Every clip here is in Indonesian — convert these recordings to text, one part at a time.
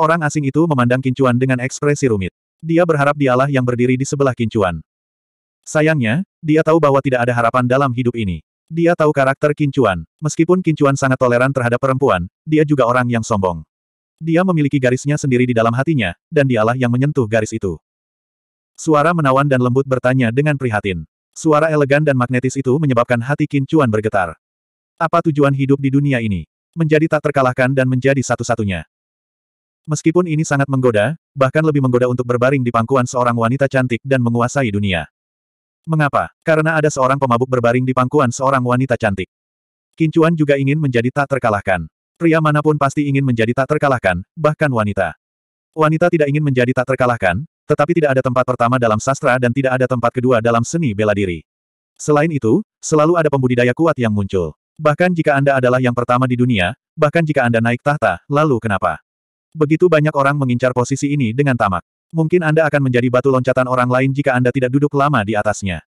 Orang asing itu memandang Kincuan dengan ekspresi rumit. Dia berharap dialah yang berdiri di sebelah Kincuan. Sayangnya, dia tahu bahwa tidak ada harapan dalam hidup ini. Dia tahu karakter Kincuan. Meskipun Kincuan sangat toleran terhadap perempuan, dia juga orang yang sombong. Dia memiliki garisnya sendiri di dalam hatinya, dan dialah yang menyentuh garis itu. Suara menawan dan lembut bertanya dengan prihatin. Suara elegan dan magnetis itu menyebabkan hati Kincuan bergetar. Apa tujuan hidup di dunia ini? Menjadi tak terkalahkan dan menjadi satu-satunya. Meskipun ini sangat menggoda, bahkan lebih menggoda untuk berbaring di pangkuan seorang wanita cantik dan menguasai dunia. Mengapa? Karena ada seorang pemabuk berbaring di pangkuan seorang wanita cantik. Kincuan juga ingin menjadi tak terkalahkan. Pria manapun pasti ingin menjadi tak terkalahkan, bahkan wanita. Wanita tidak ingin menjadi tak terkalahkan, tetapi tidak ada tempat pertama dalam sastra dan tidak ada tempat kedua dalam seni bela diri. Selain itu, selalu ada pembudidaya kuat yang muncul. Bahkan jika Anda adalah yang pertama di dunia, bahkan jika Anda naik tahta, lalu kenapa? Begitu banyak orang mengincar posisi ini dengan tamak. Mungkin Anda akan menjadi batu loncatan orang lain jika Anda tidak duduk lama di atasnya.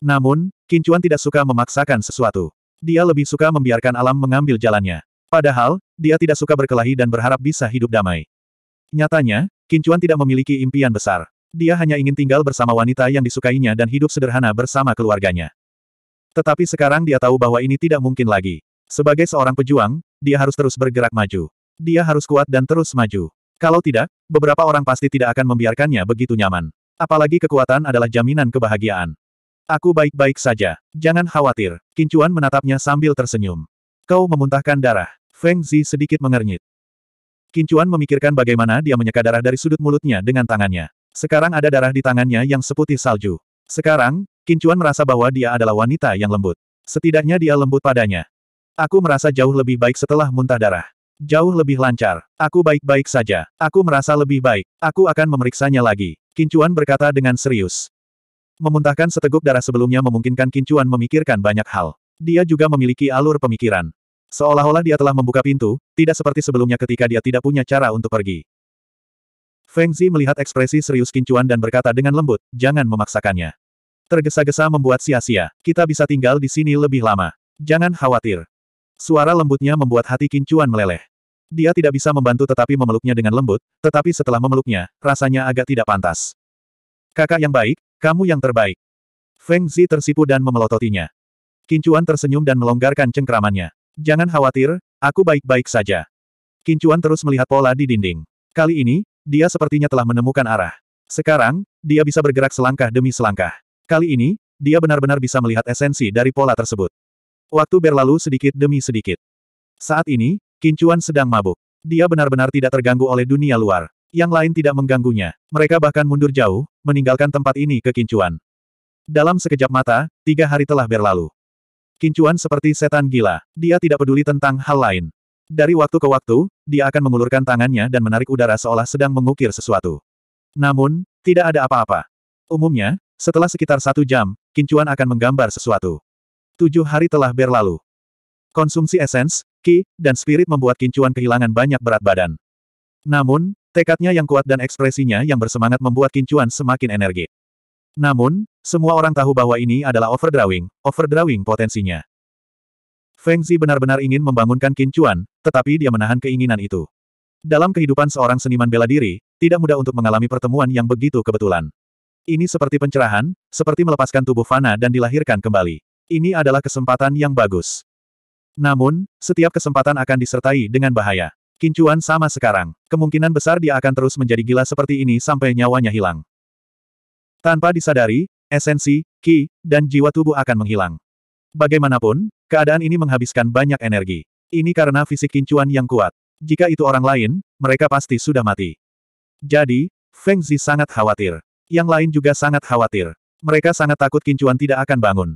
Namun, Kincuan tidak suka memaksakan sesuatu. Dia lebih suka membiarkan alam mengambil jalannya. Padahal, dia tidak suka berkelahi dan berharap bisa hidup damai. Nyatanya, Kincuan tidak memiliki impian besar. Dia hanya ingin tinggal bersama wanita yang disukainya dan hidup sederhana bersama keluarganya. Tetapi sekarang dia tahu bahwa ini tidak mungkin lagi. Sebagai seorang pejuang, dia harus terus bergerak maju. Dia harus kuat dan terus maju. Kalau tidak, beberapa orang pasti tidak akan membiarkannya begitu nyaman. Apalagi kekuatan adalah jaminan kebahagiaan. Aku baik-baik saja. Jangan khawatir. Kincuan menatapnya sambil tersenyum. Kau memuntahkan darah. Feng Zi sedikit mengernyit. Kincuan memikirkan bagaimana dia menyeka darah dari sudut mulutnya dengan tangannya. Sekarang ada darah di tangannya yang seputih salju. Sekarang, Kincuan merasa bahwa dia adalah wanita yang lembut. Setidaknya dia lembut padanya. Aku merasa jauh lebih baik setelah muntah darah. Jauh lebih lancar. Aku baik-baik saja. Aku merasa lebih baik. Aku akan memeriksanya lagi. Kincuan berkata dengan serius. Memuntahkan seteguk darah sebelumnya memungkinkan Kincuan memikirkan banyak hal. Dia juga memiliki alur pemikiran. Seolah-olah dia telah membuka pintu, tidak seperti sebelumnya ketika dia tidak punya cara untuk pergi. Feng Zi melihat ekspresi serius Kincuan dan berkata dengan lembut, jangan memaksakannya. Tergesa-gesa membuat sia-sia, kita bisa tinggal di sini lebih lama. Jangan khawatir, Suara lembutnya membuat hati Kincuan meleleh. Dia tidak bisa membantu tetapi memeluknya dengan lembut, tetapi setelah memeluknya, rasanya agak tidak pantas. Kakak yang baik, kamu yang terbaik. Feng Zi tersipu dan memelototinya. Kincuan tersenyum dan melonggarkan cengkramannya. Jangan khawatir, aku baik-baik saja. Kincuan terus melihat pola di dinding. Kali ini, dia sepertinya telah menemukan arah. Sekarang, dia bisa bergerak selangkah demi selangkah. Kali ini, dia benar-benar bisa melihat esensi dari pola tersebut. Waktu berlalu sedikit demi sedikit. Saat ini, Kincuan sedang mabuk. Dia benar-benar tidak terganggu oleh dunia luar. Yang lain tidak mengganggunya. Mereka bahkan mundur jauh, meninggalkan tempat ini ke Kincuan. Dalam sekejap mata, tiga hari telah berlalu. Kincuan seperti setan gila. Dia tidak peduli tentang hal lain. Dari waktu ke waktu, dia akan mengulurkan tangannya dan menarik udara seolah sedang mengukir sesuatu. Namun, tidak ada apa-apa. Umumnya, setelah sekitar satu jam, Kincuan akan menggambar sesuatu tujuh hari telah berlalu. Konsumsi esens, ki, dan spirit membuat Kincuan kehilangan banyak berat badan. Namun, tekadnya yang kuat dan ekspresinya yang bersemangat membuat Kincuan semakin energi. Namun, semua orang tahu bahwa ini adalah overdrawing, overdrawing potensinya. Feng Zi benar-benar ingin membangunkan Kincuan, tetapi dia menahan keinginan itu. Dalam kehidupan seorang seniman bela diri, tidak mudah untuk mengalami pertemuan yang begitu kebetulan. Ini seperti pencerahan, seperti melepaskan tubuh fana dan dilahirkan kembali. Ini adalah kesempatan yang bagus. Namun, setiap kesempatan akan disertai dengan bahaya. Kincuan sama sekarang. Kemungkinan besar dia akan terus menjadi gila seperti ini sampai nyawanya hilang. Tanpa disadari, esensi, ki, dan jiwa tubuh akan menghilang. Bagaimanapun, keadaan ini menghabiskan banyak energi. Ini karena fisik kincuan yang kuat. Jika itu orang lain, mereka pasti sudah mati. Jadi, Feng Zi sangat khawatir. Yang lain juga sangat khawatir. Mereka sangat takut kincuan tidak akan bangun.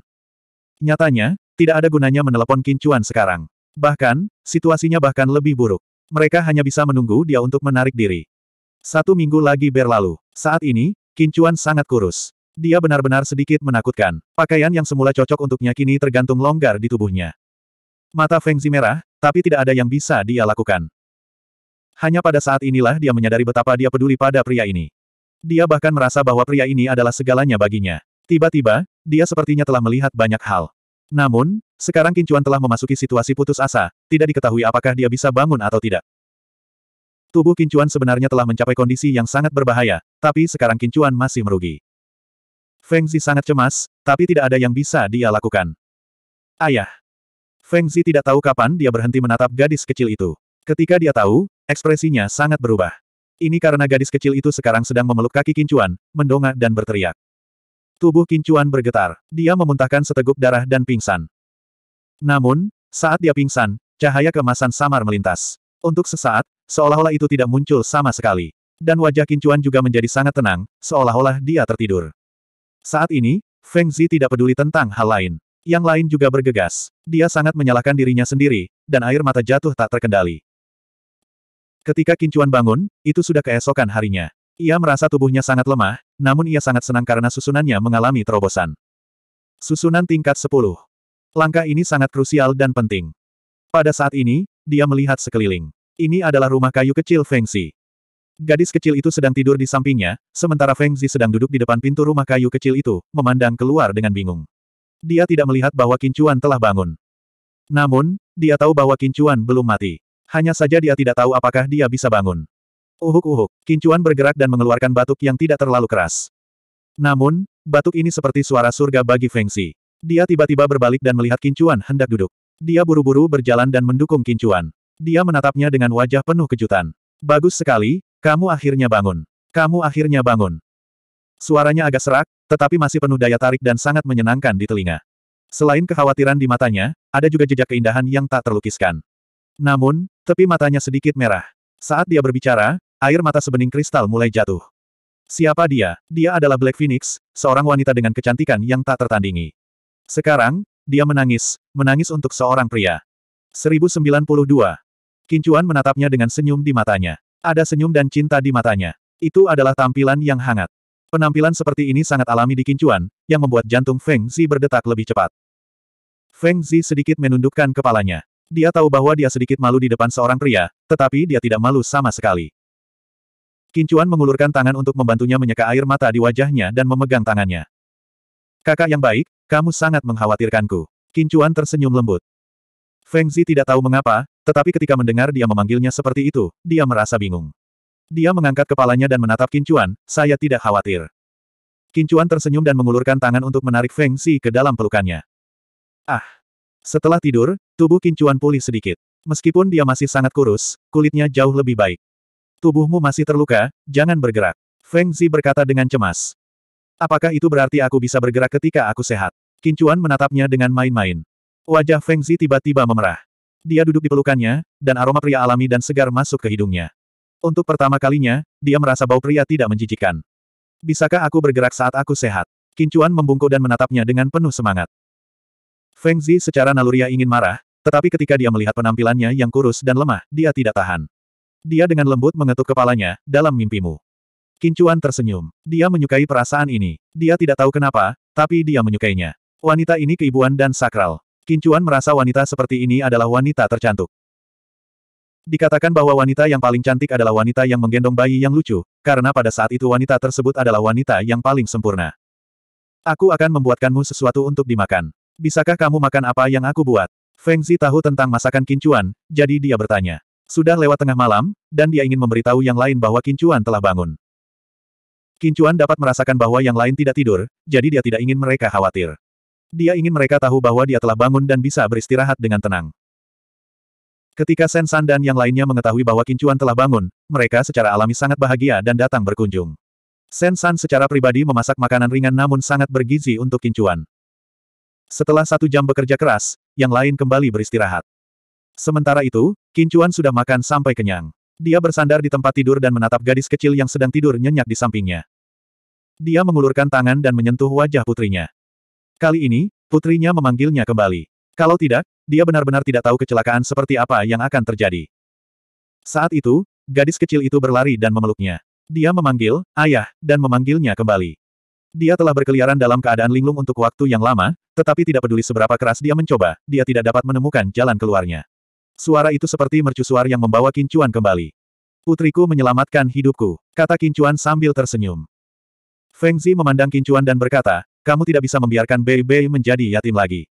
Nyatanya, tidak ada gunanya menelepon Kincuan sekarang. Bahkan, situasinya bahkan lebih buruk. Mereka hanya bisa menunggu dia untuk menarik diri. Satu minggu lagi berlalu. Saat ini, Kincuan sangat kurus. Dia benar-benar sedikit menakutkan. Pakaian yang semula cocok untuknya kini tergantung longgar di tubuhnya. Mata Feng Zi merah, tapi tidak ada yang bisa dia lakukan. Hanya pada saat inilah dia menyadari betapa dia peduli pada pria ini. Dia bahkan merasa bahwa pria ini adalah segalanya baginya. Tiba-tiba, dia sepertinya telah melihat banyak hal. Namun, sekarang Kincuan telah memasuki situasi putus asa, tidak diketahui apakah dia bisa bangun atau tidak. Tubuh Kincuan sebenarnya telah mencapai kondisi yang sangat berbahaya, tapi sekarang Kincuan masih merugi. Feng Zi sangat cemas, tapi tidak ada yang bisa dia lakukan. Ayah. Feng Zi tidak tahu kapan dia berhenti menatap gadis kecil itu. Ketika dia tahu, ekspresinya sangat berubah. Ini karena gadis kecil itu sekarang sedang memeluk kaki Kincuan, mendongak dan berteriak. Tubuh Kincuan bergetar. Dia memuntahkan seteguk darah dan pingsan. Namun, saat dia pingsan, cahaya kemasan samar melintas. Untuk sesaat, seolah-olah itu tidak muncul sama sekali. Dan wajah Kincuan juga menjadi sangat tenang, seolah-olah dia tertidur. Saat ini, Feng Zi tidak peduli tentang hal lain. Yang lain juga bergegas. Dia sangat menyalahkan dirinya sendiri, dan air mata jatuh tak terkendali. Ketika Kincuan bangun, itu sudah keesokan harinya. Ia merasa tubuhnya sangat lemah, namun ia sangat senang karena susunannya mengalami terobosan. Susunan tingkat 10. Langkah ini sangat krusial dan penting. Pada saat ini, dia melihat sekeliling. Ini adalah rumah kayu kecil Feng Xi. Gadis kecil itu sedang tidur di sampingnya, sementara Feng Xi sedang duduk di depan pintu rumah kayu kecil itu, memandang keluar dengan bingung. Dia tidak melihat bahwa Kincuan telah bangun. Namun, dia tahu bahwa Kincuan belum mati. Hanya saja dia tidak tahu apakah dia bisa bangun. Uhuk-uhuk, kincuan bergerak dan mengeluarkan batuk yang tidak terlalu keras. Namun, batuk ini seperti suara surga bagi Feng Xi. Dia tiba-tiba berbalik dan melihat kincuan hendak duduk. Dia buru-buru berjalan dan mendukung kincuan. Dia menatapnya dengan wajah penuh kejutan. Bagus sekali, kamu akhirnya bangun. Kamu akhirnya bangun. Suaranya agak serak, tetapi masih penuh daya tarik dan sangat menyenangkan di telinga. Selain kekhawatiran di matanya, ada juga jejak keindahan yang tak terlukiskan. Namun, tepi matanya sedikit merah. Saat dia berbicara, Air mata sebening kristal mulai jatuh. Siapa dia? Dia adalah Black Phoenix, seorang wanita dengan kecantikan yang tak tertandingi. Sekarang, dia menangis, menangis untuk seorang pria. 1092. Kincuan menatapnya dengan senyum di matanya. Ada senyum dan cinta di matanya. Itu adalah tampilan yang hangat. Penampilan seperti ini sangat alami di Kincuan, yang membuat jantung Feng Zi berdetak lebih cepat. Feng Zi sedikit menundukkan kepalanya. Dia tahu bahwa dia sedikit malu di depan seorang pria, tetapi dia tidak malu sama sekali. Kincuan mengulurkan tangan untuk membantunya menyeka air mata di wajahnya dan memegang tangannya. Kakak yang baik, kamu sangat mengkhawatirkanku. Kincuan tersenyum lembut. Feng Zi tidak tahu mengapa, tetapi ketika mendengar dia memanggilnya seperti itu, dia merasa bingung. Dia mengangkat kepalanya dan menatap Kincuan, saya tidak khawatir. Kincuan tersenyum dan mengulurkan tangan untuk menarik Feng Zi ke dalam pelukannya. Ah! Setelah tidur, tubuh Kincuan pulih sedikit. Meskipun dia masih sangat kurus, kulitnya jauh lebih baik. Tubuhmu masih terluka, jangan bergerak. Feng Zi berkata dengan cemas. Apakah itu berarti aku bisa bergerak ketika aku sehat? Kincuan menatapnya dengan main-main. Wajah Feng Zi tiba-tiba memerah. Dia duduk di pelukannya, dan aroma pria alami dan segar masuk ke hidungnya. Untuk pertama kalinya, dia merasa bau pria tidak menjijikan. Bisakah aku bergerak saat aku sehat? Kincuan membungkuk dan menatapnya dengan penuh semangat. Feng Zi secara naluriah ingin marah, tetapi ketika dia melihat penampilannya yang kurus dan lemah, dia tidak tahan. Dia dengan lembut mengetuk kepalanya, dalam mimpimu. Kincuan tersenyum. Dia menyukai perasaan ini. Dia tidak tahu kenapa, tapi dia menyukainya. Wanita ini keibuan dan sakral. Kincuan merasa wanita seperti ini adalah wanita tercantik. Dikatakan bahwa wanita yang paling cantik adalah wanita yang menggendong bayi yang lucu, karena pada saat itu wanita tersebut adalah wanita yang paling sempurna. Aku akan membuatkanmu sesuatu untuk dimakan. Bisakah kamu makan apa yang aku buat? Feng Zi tahu tentang masakan kincuan, jadi dia bertanya. Sudah lewat tengah malam, dan dia ingin memberitahu yang lain bahwa Kincuan telah bangun. Kincuan dapat merasakan bahwa yang lain tidak tidur, jadi dia tidak ingin mereka khawatir. Dia ingin mereka tahu bahwa dia telah bangun dan bisa beristirahat dengan tenang. Ketika Sen San dan yang lainnya mengetahui bahwa Kincuan telah bangun, mereka secara alami sangat bahagia dan datang berkunjung. Sen San secara pribadi memasak makanan ringan namun sangat bergizi untuk Kincuan. Setelah satu jam bekerja keras, yang lain kembali beristirahat. Sementara itu, Kincuan sudah makan sampai kenyang. Dia bersandar di tempat tidur dan menatap gadis kecil yang sedang tidur nyenyak di sampingnya. Dia mengulurkan tangan dan menyentuh wajah putrinya. Kali ini, putrinya memanggilnya kembali. Kalau tidak, dia benar-benar tidak tahu kecelakaan seperti apa yang akan terjadi. Saat itu, gadis kecil itu berlari dan memeluknya. Dia memanggil, ayah, dan memanggilnya kembali. Dia telah berkeliaran dalam keadaan linglung untuk waktu yang lama, tetapi tidak peduli seberapa keras dia mencoba, dia tidak dapat menemukan jalan keluarnya. Suara itu seperti mercusuar yang membawa Kincuan kembali. Putriku menyelamatkan hidupku, kata Kincuan sambil tersenyum. Feng Zi memandang Kincuan dan berkata, kamu tidak bisa membiarkan Bei Bei menjadi yatim lagi.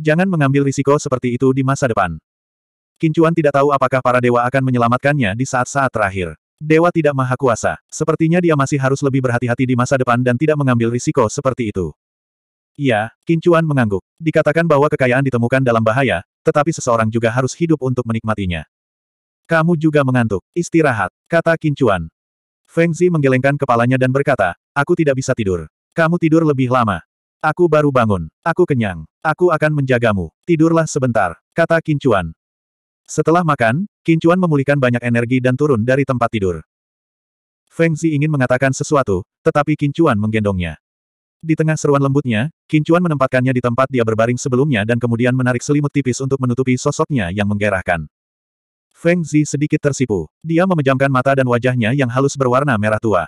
Jangan mengambil risiko seperti itu di masa depan. Kincuan tidak tahu apakah para dewa akan menyelamatkannya di saat-saat terakhir. Dewa tidak maha kuasa, sepertinya dia masih harus lebih berhati-hati di masa depan dan tidak mengambil risiko seperti itu. Iya, Kincuan mengangguk. Dikatakan bahwa kekayaan ditemukan dalam bahaya, tetapi seseorang juga harus hidup untuk menikmatinya. Kamu juga mengantuk, istirahat, kata Kincuan. Feng Zi menggelengkan kepalanya dan berkata, aku tidak bisa tidur. Kamu tidur lebih lama. Aku baru bangun. Aku kenyang. Aku akan menjagamu. Tidurlah sebentar, kata Kincuan. Setelah makan, Kincuan memulihkan banyak energi dan turun dari tempat tidur. Feng Zi ingin mengatakan sesuatu, tetapi Kincuan menggendongnya. Di tengah seruan lembutnya, Kincuan menempatkannya di tempat dia berbaring sebelumnya dan kemudian menarik selimut tipis untuk menutupi sosoknya yang menggerahkan. Feng Zi sedikit tersipu. Dia memejamkan mata dan wajahnya yang halus berwarna merah tua.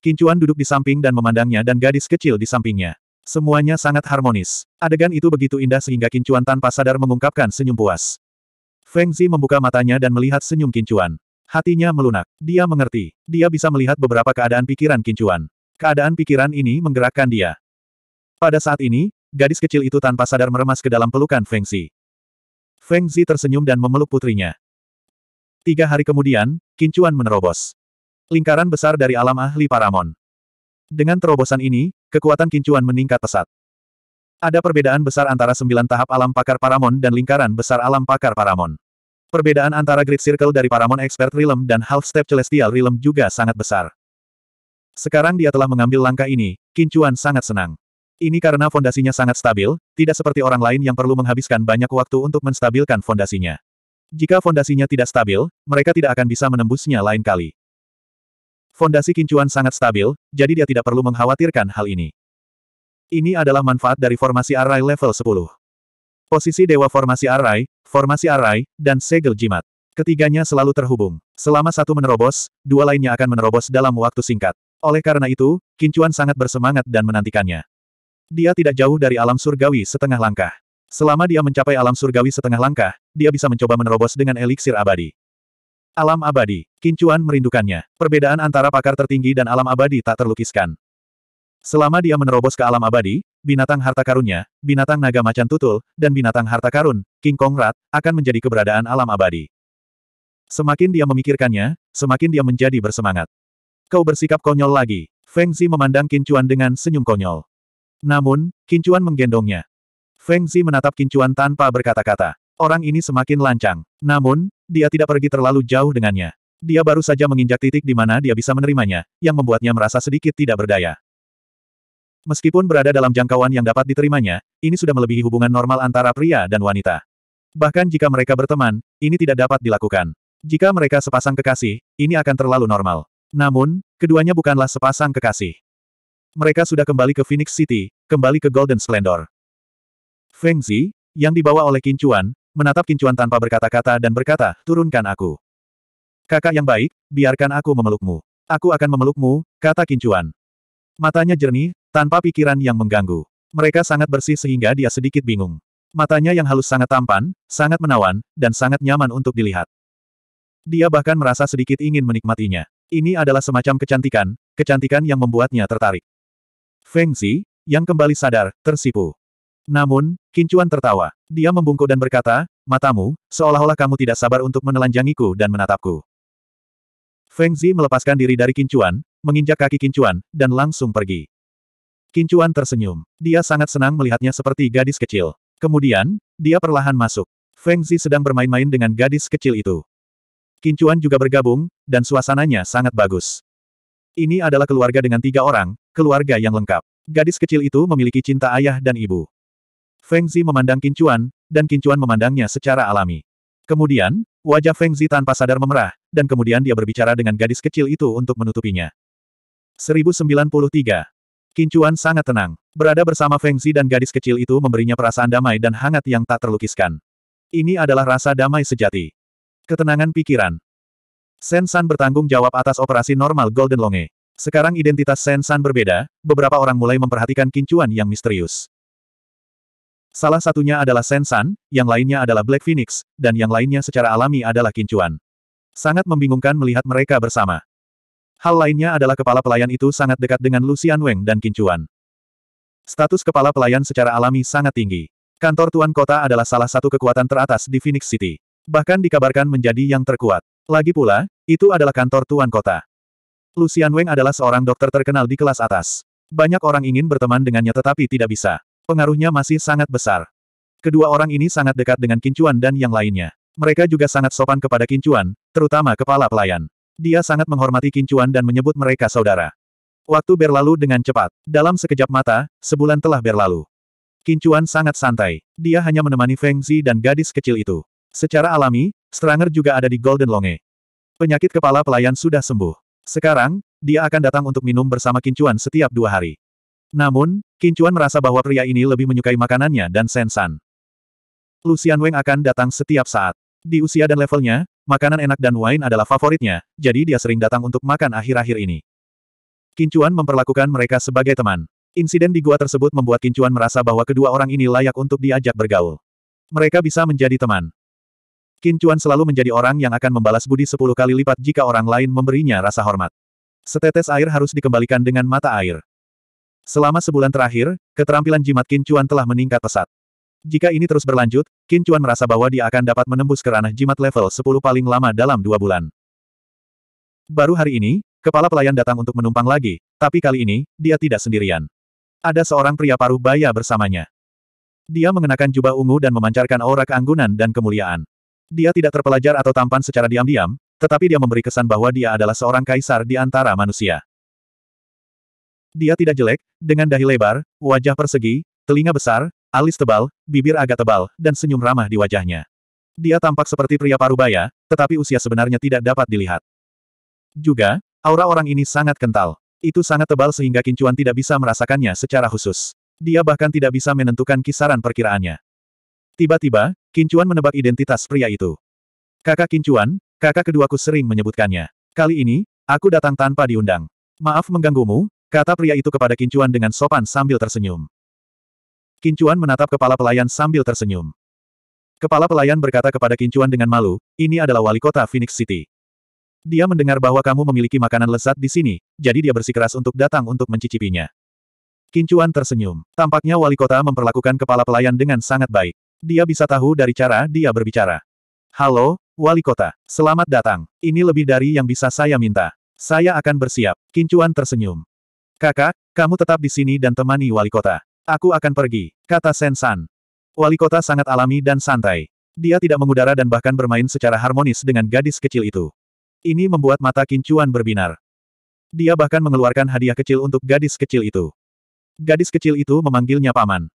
Kincuan duduk di samping dan memandangnya dan gadis kecil di sampingnya. Semuanya sangat harmonis. Adegan itu begitu indah sehingga Kincuan tanpa sadar mengungkapkan senyum puas. Feng Zi membuka matanya dan melihat senyum Kincuan. Hatinya melunak. Dia mengerti. Dia bisa melihat beberapa keadaan pikiran Kincuan. Keadaan pikiran ini menggerakkan dia. Pada saat ini, gadis kecil itu tanpa sadar meremas ke dalam pelukan Feng Xi. Feng Xi tersenyum dan memeluk putrinya. Tiga hari kemudian, Kincuan menerobos. Lingkaran besar dari alam ahli Paramon. Dengan terobosan ini, kekuatan Kincuan meningkat pesat. Ada perbedaan besar antara sembilan tahap alam pakar Paramon dan lingkaran besar alam pakar Paramon. Perbedaan antara Grid Circle dari Paramon Expert Realm dan Half Step Celestial Realm juga sangat besar. Sekarang dia telah mengambil langkah ini, Kincuan sangat senang. Ini karena fondasinya sangat stabil, tidak seperti orang lain yang perlu menghabiskan banyak waktu untuk menstabilkan fondasinya. Jika fondasinya tidak stabil, mereka tidak akan bisa menembusnya lain kali. Fondasi Kincuan sangat stabil, jadi dia tidak perlu mengkhawatirkan hal ini. Ini adalah manfaat dari formasi Array level 10. Posisi Dewa Formasi Array, Formasi Array, dan Segel Jimat. Ketiganya selalu terhubung. Selama satu menerobos, dua lainnya akan menerobos dalam waktu singkat. Oleh karena itu, Kincuan sangat bersemangat dan menantikannya. Dia tidak jauh dari alam surgawi setengah langkah. Selama dia mencapai alam surgawi setengah langkah, dia bisa mencoba menerobos dengan eliksir abadi. Alam abadi, Kincuan merindukannya. Perbedaan antara pakar tertinggi dan alam abadi tak terlukiskan. Selama dia menerobos ke alam abadi, binatang harta karunnya, binatang naga macan tutul, dan binatang harta karun, King Kong Rat, akan menjadi keberadaan alam abadi. Semakin dia memikirkannya, semakin dia menjadi bersemangat. Kau bersikap konyol lagi. Feng Zi memandang Kincuan dengan senyum konyol. Namun, Kincuan menggendongnya. Feng Zi menatap Kincuan tanpa berkata-kata. Orang ini semakin lancang. Namun, dia tidak pergi terlalu jauh dengannya. Dia baru saja menginjak titik di mana dia bisa menerimanya, yang membuatnya merasa sedikit tidak berdaya. Meskipun berada dalam jangkauan yang dapat diterimanya, ini sudah melebihi hubungan normal antara pria dan wanita. Bahkan jika mereka berteman, ini tidak dapat dilakukan. Jika mereka sepasang kekasih, ini akan terlalu normal. Namun, keduanya bukanlah sepasang kekasih. Mereka sudah kembali ke Phoenix City, kembali ke Golden Splendor. Feng Zi, yang dibawa oleh Kincuan, menatap Kincuan tanpa berkata-kata dan berkata, turunkan aku. Kakak yang baik, biarkan aku memelukmu. Aku akan memelukmu, kata Kincuan. Matanya jernih, tanpa pikiran yang mengganggu. Mereka sangat bersih sehingga dia sedikit bingung. Matanya yang halus sangat tampan, sangat menawan, dan sangat nyaman untuk dilihat. Dia bahkan merasa sedikit ingin menikmatinya. Ini adalah semacam kecantikan, kecantikan yang membuatnya tertarik. Feng Zi, yang kembali sadar, tersipu. Namun, Kincuan tertawa. Dia membungkuk dan berkata, matamu, seolah-olah kamu tidak sabar untuk menelanjangiku dan menatapku. Feng Zi melepaskan diri dari Kincuan, menginjak kaki Kincuan, dan langsung pergi. Kincuan tersenyum. Dia sangat senang melihatnya seperti gadis kecil. Kemudian, dia perlahan masuk. Feng Zi sedang bermain-main dengan gadis kecil itu. Kincuan juga bergabung, dan suasananya sangat bagus. Ini adalah keluarga dengan tiga orang, keluarga yang lengkap. Gadis kecil itu memiliki cinta ayah dan ibu. Feng Zi memandang Kincuan, dan Kincuan memandangnya secara alami. Kemudian, wajah Feng Zi tanpa sadar memerah, dan kemudian dia berbicara dengan gadis kecil itu untuk menutupinya. 1093. Kincuan sangat tenang. Berada bersama Feng Zi dan gadis kecil itu memberinya perasaan damai dan hangat yang tak terlukiskan. Ini adalah rasa damai sejati. Ketenangan pikiran. Sen bertanggung jawab atas operasi normal Golden Longe. Sekarang identitas Sen berbeda, beberapa orang mulai memperhatikan kincuan yang misterius. Salah satunya adalah Sen yang lainnya adalah Black Phoenix, dan yang lainnya secara alami adalah kincuan. Sangat membingungkan melihat mereka bersama. Hal lainnya adalah kepala pelayan itu sangat dekat dengan Lucian Weng dan kincuan. Status kepala pelayan secara alami sangat tinggi. Kantor Tuan Kota adalah salah satu kekuatan teratas di Phoenix City. Bahkan dikabarkan menjadi yang terkuat. Lagi pula, itu adalah kantor tuan kota. Lucian Weng adalah seorang dokter terkenal di kelas atas. Banyak orang ingin berteman dengannya tetapi tidak bisa. Pengaruhnya masih sangat besar. Kedua orang ini sangat dekat dengan Kincuan dan yang lainnya. Mereka juga sangat sopan kepada Kincuan, terutama kepala pelayan. Dia sangat menghormati Kincuan dan menyebut mereka saudara. Waktu berlalu dengan cepat. Dalam sekejap mata, sebulan telah berlalu. Kincuan sangat santai. Dia hanya menemani Feng Zi dan gadis kecil itu. Secara alami, Stranger juga ada di Golden Longe. Penyakit kepala pelayan sudah sembuh. Sekarang, dia akan datang untuk minum bersama Kincuan setiap dua hari. Namun, Kincuan merasa bahwa pria ini lebih menyukai makanannya dan Sensan. Lucian Weng akan datang setiap saat. Di usia dan levelnya, makanan enak dan wine adalah favoritnya, jadi dia sering datang untuk makan akhir-akhir ini. Kincuan memperlakukan mereka sebagai teman. Insiden di gua tersebut membuat Kincuan merasa bahwa kedua orang ini layak untuk diajak bergaul. Mereka bisa menjadi teman. Qin Chuan selalu menjadi orang yang akan membalas budi sepuluh kali lipat jika orang lain memberinya rasa hormat. Setetes air harus dikembalikan dengan mata air. Selama sebulan terakhir, keterampilan jimat Qin Chuan telah meningkat pesat. Jika ini terus berlanjut, Qin Chuan merasa bahwa dia akan dapat menembus ke ranah jimat level 10 paling lama dalam dua bulan. Baru hari ini, kepala pelayan datang untuk menumpang lagi, tapi kali ini, dia tidak sendirian. Ada seorang pria paruh baya bersamanya. Dia mengenakan jubah ungu dan memancarkan aura keanggunan dan kemuliaan. Dia tidak terpelajar atau tampan secara diam-diam, tetapi dia memberi kesan bahwa dia adalah seorang kaisar di antara manusia. Dia tidak jelek, dengan dahi lebar, wajah persegi, telinga besar, alis tebal, bibir agak tebal, dan senyum ramah di wajahnya. Dia tampak seperti pria parubaya, tetapi usia sebenarnya tidak dapat dilihat. Juga, aura orang ini sangat kental. Itu sangat tebal sehingga kincuan tidak bisa merasakannya secara khusus. Dia bahkan tidak bisa menentukan kisaran perkiraannya. Tiba-tiba, Kincuan menebak identitas pria itu. Kakak Kincuan, kakak keduaku sering menyebutkannya. Kali ini, aku datang tanpa diundang. Maaf mengganggumu, kata pria itu kepada Kincuan dengan sopan sambil tersenyum. Kincuan menatap kepala pelayan sambil tersenyum. Kepala pelayan berkata kepada Kincuan dengan malu, ini adalah wali kota Phoenix City. Dia mendengar bahwa kamu memiliki makanan lezat di sini, jadi dia bersikeras untuk datang untuk mencicipinya. Kincuan tersenyum. Tampaknya wali kota memperlakukan kepala pelayan dengan sangat baik. Dia bisa tahu dari cara dia berbicara. Halo, wali kota. Selamat datang. Ini lebih dari yang bisa saya minta. Saya akan bersiap. Kincuan tersenyum. Kakak, kamu tetap di sini dan temani wali kota. Aku akan pergi, kata Sen San. Wali kota sangat alami dan santai. Dia tidak mengudara dan bahkan bermain secara harmonis dengan gadis kecil itu. Ini membuat mata Kincuan berbinar. Dia bahkan mengeluarkan hadiah kecil untuk gadis kecil itu. Gadis kecil itu memanggilnya paman.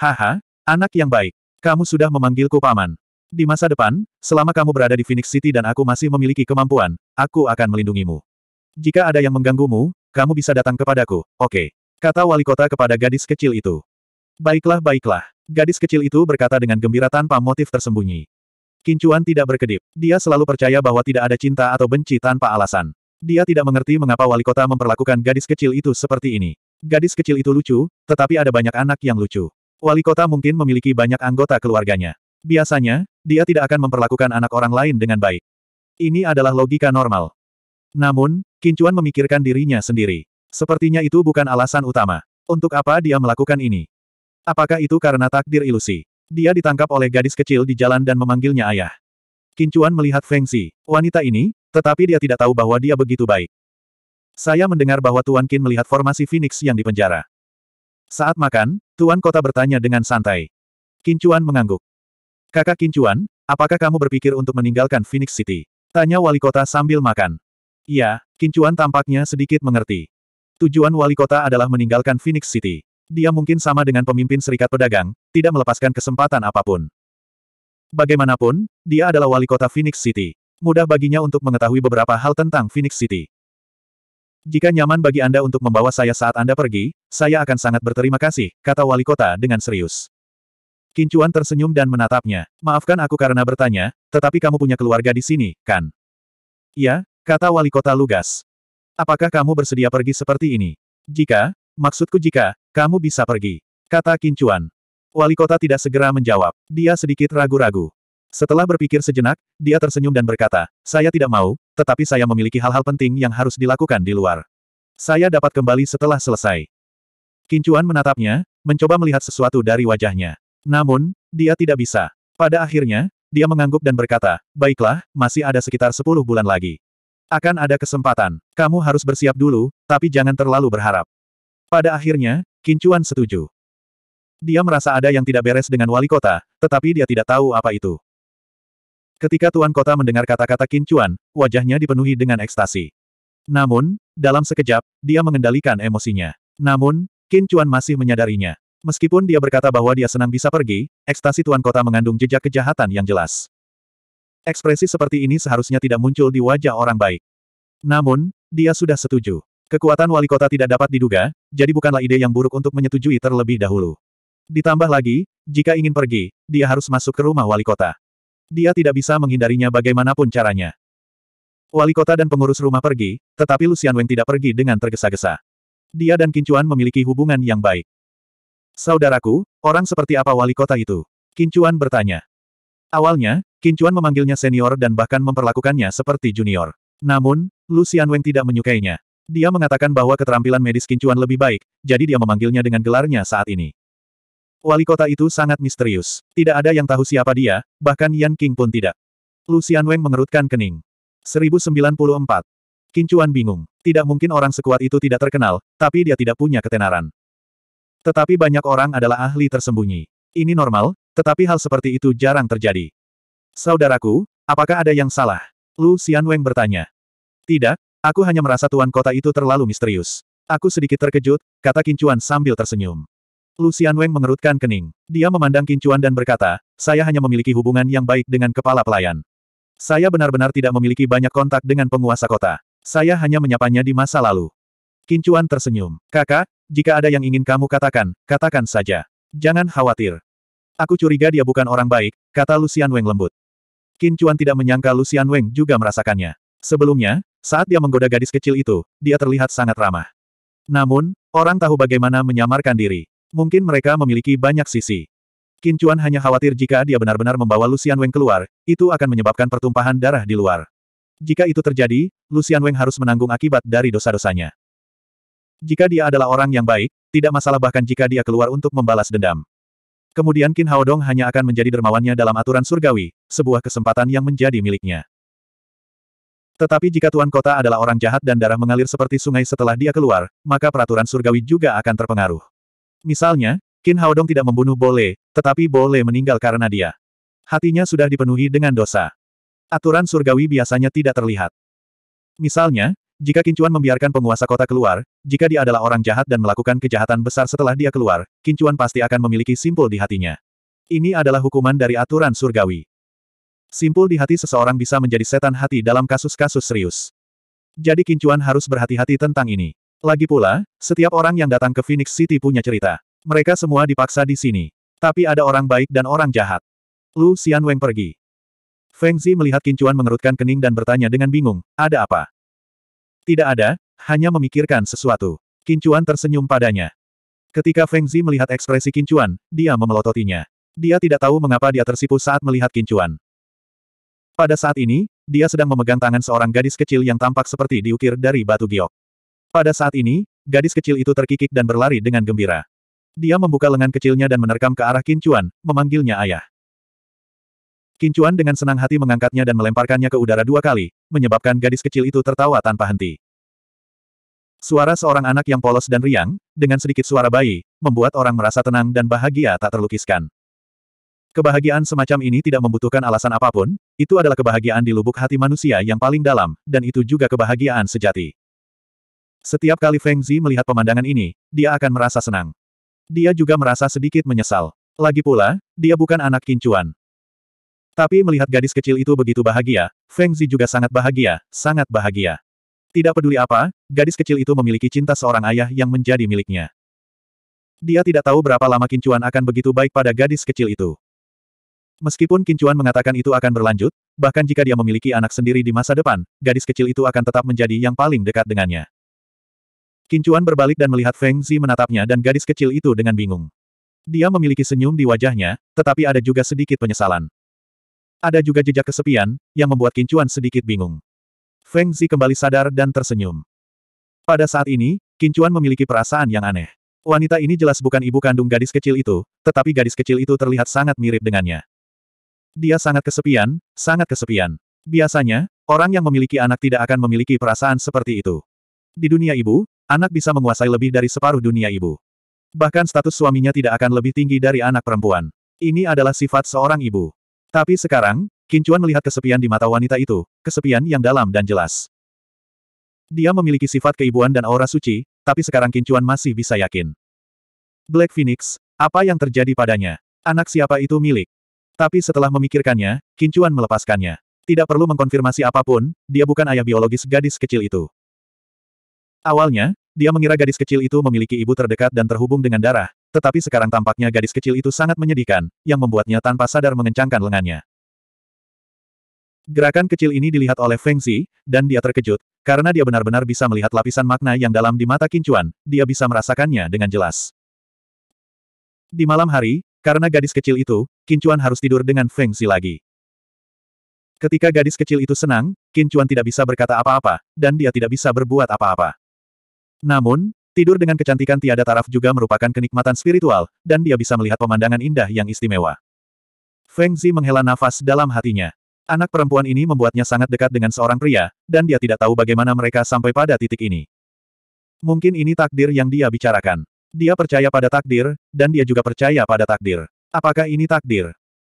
Haha, anak yang baik. Kamu sudah memanggilku paman. Di masa depan, selama kamu berada di Phoenix City dan aku masih memiliki kemampuan, aku akan melindungimu. Jika ada yang mengganggumu, kamu bisa datang kepadaku, oke. Okay. Kata wali kota kepada gadis kecil itu. Baiklah baiklah. Gadis kecil itu berkata dengan gembira tanpa motif tersembunyi. Kincuan tidak berkedip. Dia selalu percaya bahwa tidak ada cinta atau benci tanpa alasan. Dia tidak mengerti mengapa wali kota memperlakukan gadis kecil itu seperti ini. Gadis kecil itu lucu, tetapi ada banyak anak yang lucu. Wali kota mungkin memiliki banyak anggota keluarganya. Biasanya, dia tidak akan memperlakukan anak orang lain dengan baik. Ini adalah logika normal. Namun, Kincuan memikirkan dirinya sendiri. Sepertinya itu bukan alasan utama. Untuk apa dia melakukan ini? Apakah itu karena takdir ilusi? Dia ditangkap oleh gadis kecil di jalan dan memanggilnya ayah. Kincuan melihat Feng Xi, wanita ini, tetapi dia tidak tahu bahwa dia begitu baik. Saya mendengar bahwa Tuan Qin melihat formasi Phoenix yang dipenjara. Saat makan, Tuan Kota bertanya dengan santai. Kincuan mengangguk. Kakak Kincuan, apakah kamu berpikir untuk meninggalkan Phoenix City? Tanya wali kota sambil makan. Iya, Kincuan tampaknya sedikit mengerti. Tujuan wali kota adalah meninggalkan Phoenix City. Dia mungkin sama dengan pemimpin serikat pedagang, tidak melepaskan kesempatan apapun. Bagaimanapun, dia adalah wali kota Phoenix City. Mudah baginya untuk mengetahui beberapa hal tentang Phoenix City. Jika nyaman bagi Anda untuk membawa saya saat Anda pergi, saya akan sangat berterima kasih, kata wali kota dengan serius. Kincuan tersenyum dan menatapnya. Maafkan aku karena bertanya, tetapi kamu punya keluarga di sini, kan? "Ya," kata wali kota lugas. Apakah kamu bersedia pergi seperti ini? Jika, maksudku jika, kamu bisa pergi. Kata Kincuan. Wali kota tidak segera menjawab. Dia sedikit ragu-ragu. Setelah berpikir sejenak, dia tersenyum dan berkata, saya tidak mau, tetapi saya memiliki hal-hal penting yang harus dilakukan di luar. Saya dapat kembali setelah selesai. Kincuan menatapnya, mencoba melihat sesuatu dari wajahnya. Namun, dia tidak bisa. Pada akhirnya, dia mengangguk dan berkata, baiklah, masih ada sekitar 10 bulan lagi. Akan ada kesempatan. Kamu harus bersiap dulu, tapi jangan terlalu berharap. Pada akhirnya, Kincuan setuju. Dia merasa ada yang tidak beres dengan wali kota, tetapi dia tidak tahu apa itu. Ketika Tuan Kota mendengar kata-kata Kincuan, wajahnya dipenuhi dengan ekstasi. Namun, dalam sekejap, dia mengendalikan emosinya. Namun, Kincuan masih menyadarinya. Meskipun dia berkata bahwa dia senang bisa pergi, ekstasi Tuan Kota mengandung jejak kejahatan yang jelas. Ekspresi seperti ini seharusnya tidak muncul di wajah orang baik. Namun, dia sudah setuju. Kekuatan wali kota tidak dapat diduga, jadi bukanlah ide yang buruk untuk menyetujui terlebih dahulu. Ditambah lagi, jika ingin pergi, dia harus masuk ke rumah wali kota. Dia tidak bisa menghindarinya bagaimanapun caranya. Wali kota dan pengurus rumah pergi, tetapi Lucian Weng tidak pergi dengan tergesa-gesa. Dia dan Kincuan memiliki hubungan yang baik. Saudaraku, orang seperti apa wali kota itu? Kincuan bertanya. Awalnya, Kincuan memanggilnya senior dan bahkan memperlakukannya seperti junior. Namun, Lucian Weng tidak menyukainya. Dia mengatakan bahwa keterampilan medis Kincuan lebih baik, jadi dia memanggilnya dengan gelarnya saat ini. Wali kota itu sangat misterius. Tidak ada yang tahu siapa dia, bahkan Yan King pun tidak. Lucian Weng mengerutkan kening. 1094. Kincuan bingung. Tidak mungkin orang sekuat itu tidak terkenal, tapi dia tidak punya ketenaran. Tetapi banyak orang adalah ahli tersembunyi. Ini normal, tetapi hal seperti itu jarang terjadi. Saudaraku, apakah ada yang salah? Lu Xian Weng bertanya. Tidak, aku hanya merasa tuan kota itu terlalu misterius. Aku sedikit terkejut, kata Kincuan sambil tersenyum. Lucian Weng mengerutkan kening. Dia memandang Kincuan dan berkata, saya hanya memiliki hubungan yang baik dengan kepala pelayan. Saya benar-benar tidak memiliki banyak kontak dengan penguasa kota. Saya hanya menyapanya di masa lalu. Kincuan tersenyum. Kakak, jika ada yang ingin kamu katakan, katakan saja. Jangan khawatir. Aku curiga dia bukan orang baik, kata Lucian Weng lembut. Kincuan tidak menyangka Lucian Weng juga merasakannya. Sebelumnya, saat dia menggoda gadis kecil itu, dia terlihat sangat ramah. Namun, orang tahu bagaimana menyamarkan diri. Mungkin mereka memiliki banyak sisi. Kincuan hanya khawatir jika dia benar-benar membawa Lucian Weng keluar, itu akan menyebabkan pertumpahan darah di luar. Jika itu terjadi, Lucian Weng harus menanggung akibat dari dosa-dosanya. Jika dia adalah orang yang baik, tidak masalah bahkan jika dia keluar untuk membalas dendam. Kemudian Qin Haodong hanya akan menjadi dermawannya dalam aturan surgawi, sebuah kesempatan yang menjadi miliknya. Tetapi jika Tuan Kota adalah orang jahat dan darah mengalir seperti sungai setelah dia keluar, maka peraturan surgawi juga akan terpengaruh. Misalnya, Qin Haodong tidak membunuh Bole, tetapi Bole meninggal karena dia. Hatinya sudah dipenuhi dengan dosa. Aturan surgawi biasanya tidak terlihat. Misalnya, jika Kincuan membiarkan penguasa kota keluar, jika dia adalah orang jahat dan melakukan kejahatan besar setelah dia keluar, Kincuan pasti akan memiliki simpul di hatinya. Ini adalah hukuman dari aturan surgawi. Simpul di hati seseorang bisa menjadi setan hati dalam kasus-kasus serius. Jadi Kincuan harus berhati-hati tentang ini. Lagi pula, setiap orang yang datang ke Phoenix City punya cerita. Mereka semua dipaksa di sini. Tapi ada orang baik dan orang jahat. Lu Xian Weng pergi. Feng Zi melihat Kincuan mengerutkan kening dan bertanya dengan bingung, ada apa? Tidak ada, hanya memikirkan sesuatu. Kincuan tersenyum padanya. Ketika Feng Zi melihat ekspresi Kincuan, dia memelototinya. Dia tidak tahu mengapa dia tersipu saat melihat Kincuan. Pada saat ini, dia sedang memegang tangan seorang gadis kecil yang tampak seperti diukir dari batu giok. Pada saat ini, gadis kecil itu terkikik dan berlari dengan gembira. Dia membuka lengan kecilnya dan menerkam ke arah Kincuan, memanggilnya ayah. Kincuan dengan senang hati mengangkatnya dan melemparkannya ke udara dua kali, menyebabkan gadis kecil itu tertawa tanpa henti. Suara seorang anak yang polos dan riang, dengan sedikit suara bayi, membuat orang merasa tenang dan bahagia tak terlukiskan. Kebahagiaan semacam ini tidak membutuhkan alasan apapun, itu adalah kebahagiaan di lubuk hati manusia yang paling dalam, dan itu juga kebahagiaan sejati. Setiap kali Feng Zi melihat pemandangan ini, dia akan merasa senang. Dia juga merasa sedikit menyesal. Lagi pula, dia bukan anak kincuan. Tapi melihat gadis kecil itu begitu bahagia, Feng Zi juga sangat bahagia, sangat bahagia. Tidak peduli apa, gadis kecil itu memiliki cinta seorang ayah yang menjadi miliknya. Dia tidak tahu berapa lama kincuan akan begitu baik pada gadis kecil itu. Meskipun Kincuan mengatakan itu akan berlanjut, bahkan jika dia memiliki anak sendiri di masa depan, gadis kecil itu akan tetap menjadi yang paling dekat dengannya. Kincuan berbalik dan melihat Feng Zi menatapnya dan gadis kecil itu dengan bingung. Dia memiliki senyum di wajahnya, tetapi ada juga sedikit penyesalan. Ada juga jejak kesepian, yang membuat Kincuan sedikit bingung. Feng Zi kembali sadar dan tersenyum. Pada saat ini, Kincuan memiliki perasaan yang aneh. Wanita ini jelas bukan ibu kandung gadis kecil itu, tetapi gadis kecil itu terlihat sangat mirip dengannya. Dia sangat kesepian, sangat kesepian. Biasanya, orang yang memiliki anak tidak akan memiliki perasaan seperti itu. Di dunia ibu, Anak bisa menguasai lebih dari separuh dunia ibu. Bahkan status suaminya tidak akan lebih tinggi dari anak perempuan. Ini adalah sifat seorang ibu. Tapi sekarang, Kincuan melihat kesepian di mata wanita itu, kesepian yang dalam dan jelas. Dia memiliki sifat keibuan dan aura suci, tapi sekarang Kincuan masih bisa yakin. Black Phoenix, apa yang terjadi padanya? Anak siapa itu milik? Tapi setelah memikirkannya, Kincuan melepaskannya. Tidak perlu mengkonfirmasi apapun, dia bukan ayah biologis gadis kecil itu. Awalnya, dia mengira gadis kecil itu memiliki ibu terdekat dan terhubung dengan darah, tetapi sekarang tampaknya gadis kecil itu sangat menyedihkan, yang membuatnya tanpa sadar mengencangkan lengannya. Gerakan kecil ini dilihat oleh Feng Xi, dan dia terkejut, karena dia benar-benar bisa melihat lapisan makna yang dalam di mata Kincuan, dia bisa merasakannya dengan jelas. Di malam hari, karena gadis kecil itu, Kincuan harus tidur dengan Feng Xi lagi. Ketika gadis kecil itu senang, Kincuan tidak bisa berkata apa-apa, dan dia tidak bisa berbuat apa-apa. Namun, tidur dengan kecantikan tiada taraf juga merupakan kenikmatan spiritual, dan dia bisa melihat pemandangan indah yang istimewa. Feng Zi menghela nafas dalam hatinya. Anak perempuan ini membuatnya sangat dekat dengan seorang pria, dan dia tidak tahu bagaimana mereka sampai pada titik ini. Mungkin ini takdir yang dia bicarakan. Dia percaya pada takdir, dan dia juga percaya pada takdir. Apakah ini takdir?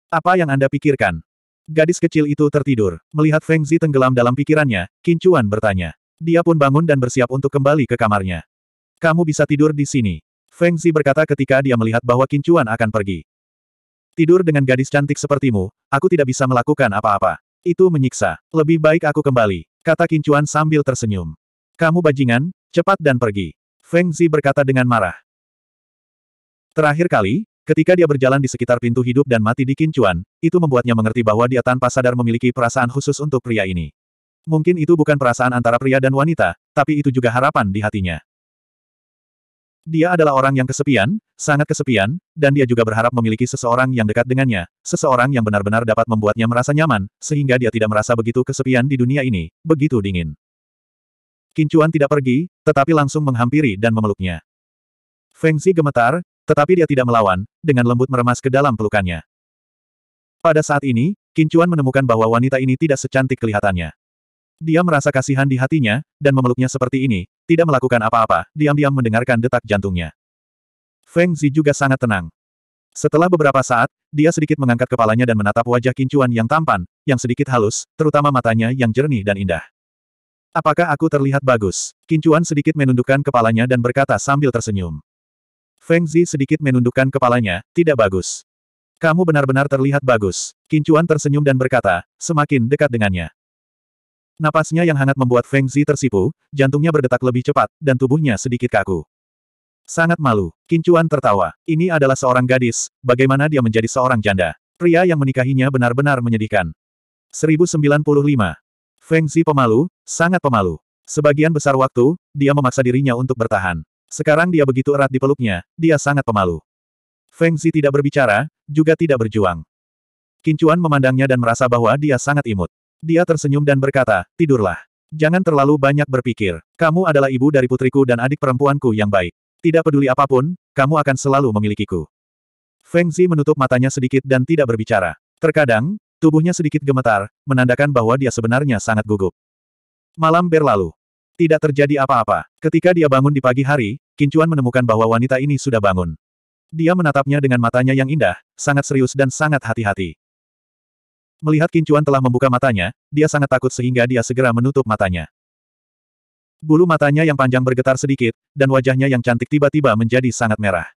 Apa yang Anda pikirkan? Gadis kecil itu tertidur. Melihat Feng Zi tenggelam dalam pikirannya, Kincuan bertanya. Dia pun bangun dan bersiap untuk kembali ke kamarnya. Kamu bisa tidur di sini. Feng Zi berkata ketika dia melihat bahwa Kincuan akan pergi. Tidur dengan gadis cantik sepertimu, aku tidak bisa melakukan apa-apa. Itu menyiksa. Lebih baik aku kembali, kata Kincuan sambil tersenyum. Kamu bajingan, cepat dan pergi. Feng Zi berkata dengan marah. Terakhir kali, ketika dia berjalan di sekitar pintu hidup dan mati di Kincuan, itu membuatnya mengerti bahwa dia tanpa sadar memiliki perasaan khusus untuk pria ini. Mungkin itu bukan perasaan antara pria dan wanita, tapi itu juga harapan di hatinya. Dia adalah orang yang kesepian, sangat kesepian, dan dia juga berharap memiliki seseorang yang dekat dengannya, seseorang yang benar-benar dapat membuatnya merasa nyaman, sehingga dia tidak merasa begitu kesepian di dunia ini, begitu dingin. Kincuan tidak pergi, tetapi langsung menghampiri dan memeluknya. Feng Xi gemetar, tetapi dia tidak melawan, dengan lembut meremas ke dalam pelukannya. Pada saat ini, Kincuan menemukan bahwa wanita ini tidak secantik kelihatannya. Dia merasa kasihan di hatinya, dan memeluknya seperti ini, tidak melakukan apa-apa, diam-diam mendengarkan detak jantungnya. Feng Zi juga sangat tenang. Setelah beberapa saat, dia sedikit mengangkat kepalanya dan menatap wajah kincuan yang tampan, yang sedikit halus, terutama matanya yang jernih dan indah. Apakah aku terlihat bagus? Kincuan sedikit menundukkan kepalanya dan berkata sambil tersenyum. Feng Zi sedikit menundukkan kepalanya, tidak bagus. Kamu benar-benar terlihat bagus. Kincuan tersenyum dan berkata, semakin dekat dengannya. Napasnya yang hangat membuat Feng Zi tersipu, jantungnya berdetak lebih cepat, dan tubuhnya sedikit kaku. Sangat malu. Kincuan tertawa. Ini adalah seorang gadis, bagaimana dia menjadi seorang janda. Pria yang menikahinya benar-benar menyedihkan. 1095. Feng Zi pemalu, sangat pemalu. Sebagian besar waktu, dia memaksa dirinya untuk bertahan. Sekarang dia begitu erat di peluknya, dia sangat pemalu. Feng Zi tidak berbicara, juga tidak berjuang. Kincuan memandangnya dan merasa bahwa dia sangat imut. Dia tersenyum dan berkata, tidurlah. Jangan terlalu banyak berpikir. Kamu adalah ibu dari putriku dan adik perempuanku yang baik. Tidak peduli apapun, kamu akan selalu memilikiku. Feng Zi menutup matanya sedikit dan tidak berbicara. Terkadang, tubuhnya sedikit gemetar, menandakan bahwa dia sebenarnya sangat gugup. Malam berlalu. Tidak terjadi apa-apa. Ketika dia bangun di pagi hari, Kincuan menemukan bahwa wanita ini sudah bangun. Dia menatapnya dengan matanya yang indah, sangat serius dan sangat hati-hati. Melihat Kincuan telah membuka matanya, dia sangat takut sehingga dia segera menutup matanya. Bulu matanya yang panjang bergetar sedikit, dan wajahnya yang cantik tiba-tiba menjadi sangat merah.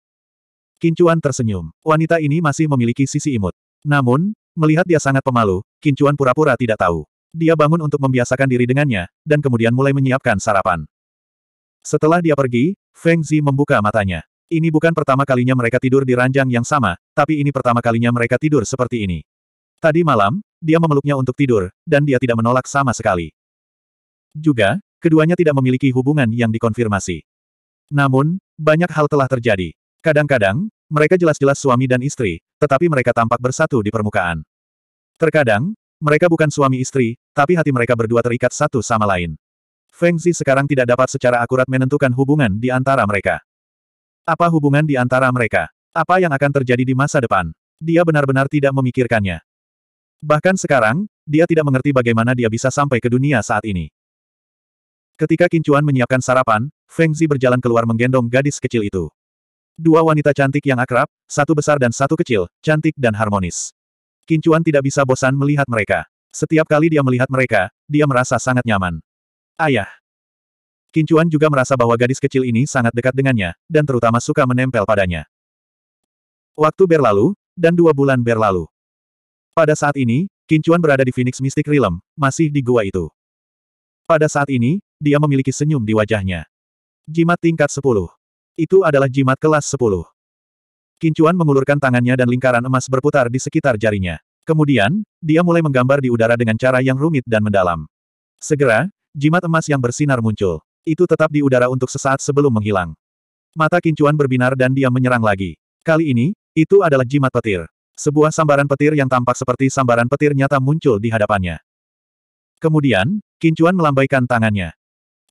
Kincuan tersenyum. Wanita ini masih memiliki sisi imut. Namun, melihat dia sangat pemalu, Kincuan pura-pura tidak tahu. Dia bangun untuk membiasakan diri dengannya, dan kemudian mulai menyiapkan sarapan. Setelah dia pergi, Feng Zi membuka matanya. Ini bukan pertama kalinya mereka tidur di ranjang yang sama, tapi ini pertama kalinya mereka tidur seperti ini. Tadi malam, dia memeluknya untuk tidur, dan dia tidak menolak sama sekali. Juga, keduanya tidak memiliki hubungan yang dikonfirmasi. Namun, banyak hal telah terjadi. Kadang-kadang, mereka jelas-jelas suami dan istri, tetapi mereka tampak bersatu di permukaan. Terkadang, mereka bukan suami istri, tapi hati mereka berdua terikat satu sama lain. Feng Zi sekarang tidak dapat secara akurat menentukan hubungan di antara mereka. Apa hubungan di antara mereka? Apa yang akan terjadi di masa depan? Dia benar-benar tidak memikirkannya. Bahkan sekarang, dia tidak mengerti bagaimana dia bisa sampai ke dunia saat ini. Ketika Kincuan menyiapkan sarapan, Feng Zi berjalan keluar menggendong gadis kecil itu. Dua wanita cantik yang akrab, satu besar dan satu kecil, cantik dan harmonis. Kincuan tidak bisa bosan melihat mereka. Setiap kali dia melihat mereka, dia merasa sangat nyaman. Ayah. Kincuan juga merasa bahwa gadis kecil ini sangat dekat dengannya, dan terutama suka menempel padanya. Waktu berlalu, dan dua bulan berlalu. Pada saat ini, Kincuan berada di Phoenix Mystic Realm, masih di gua itu. Pada saat ini, dia memiliki senyum di wajahnya. Jimat tingkat 10. Itu adalah jimat kelas 10. Kincuan mengulurkan tangannya dan lingkaran emas berputar di sekitar jarinya. Kemudian, dia mulai menggambar di udara dengan cara yang rumit dan mendalam. Segera, jimat emas yang bersinar muncul. Itu tetap di udara untuk sesaat sebelum menghilang. Mata Kincuan berbinar dan dia menyerang lagi. Kali ini, itu adalah jimat petir. Sebuah sambaran petir yang tampak seperti sambaran petir nyata muncul di hadapannya. Kemudian, Kincuan melambaikan tangannya.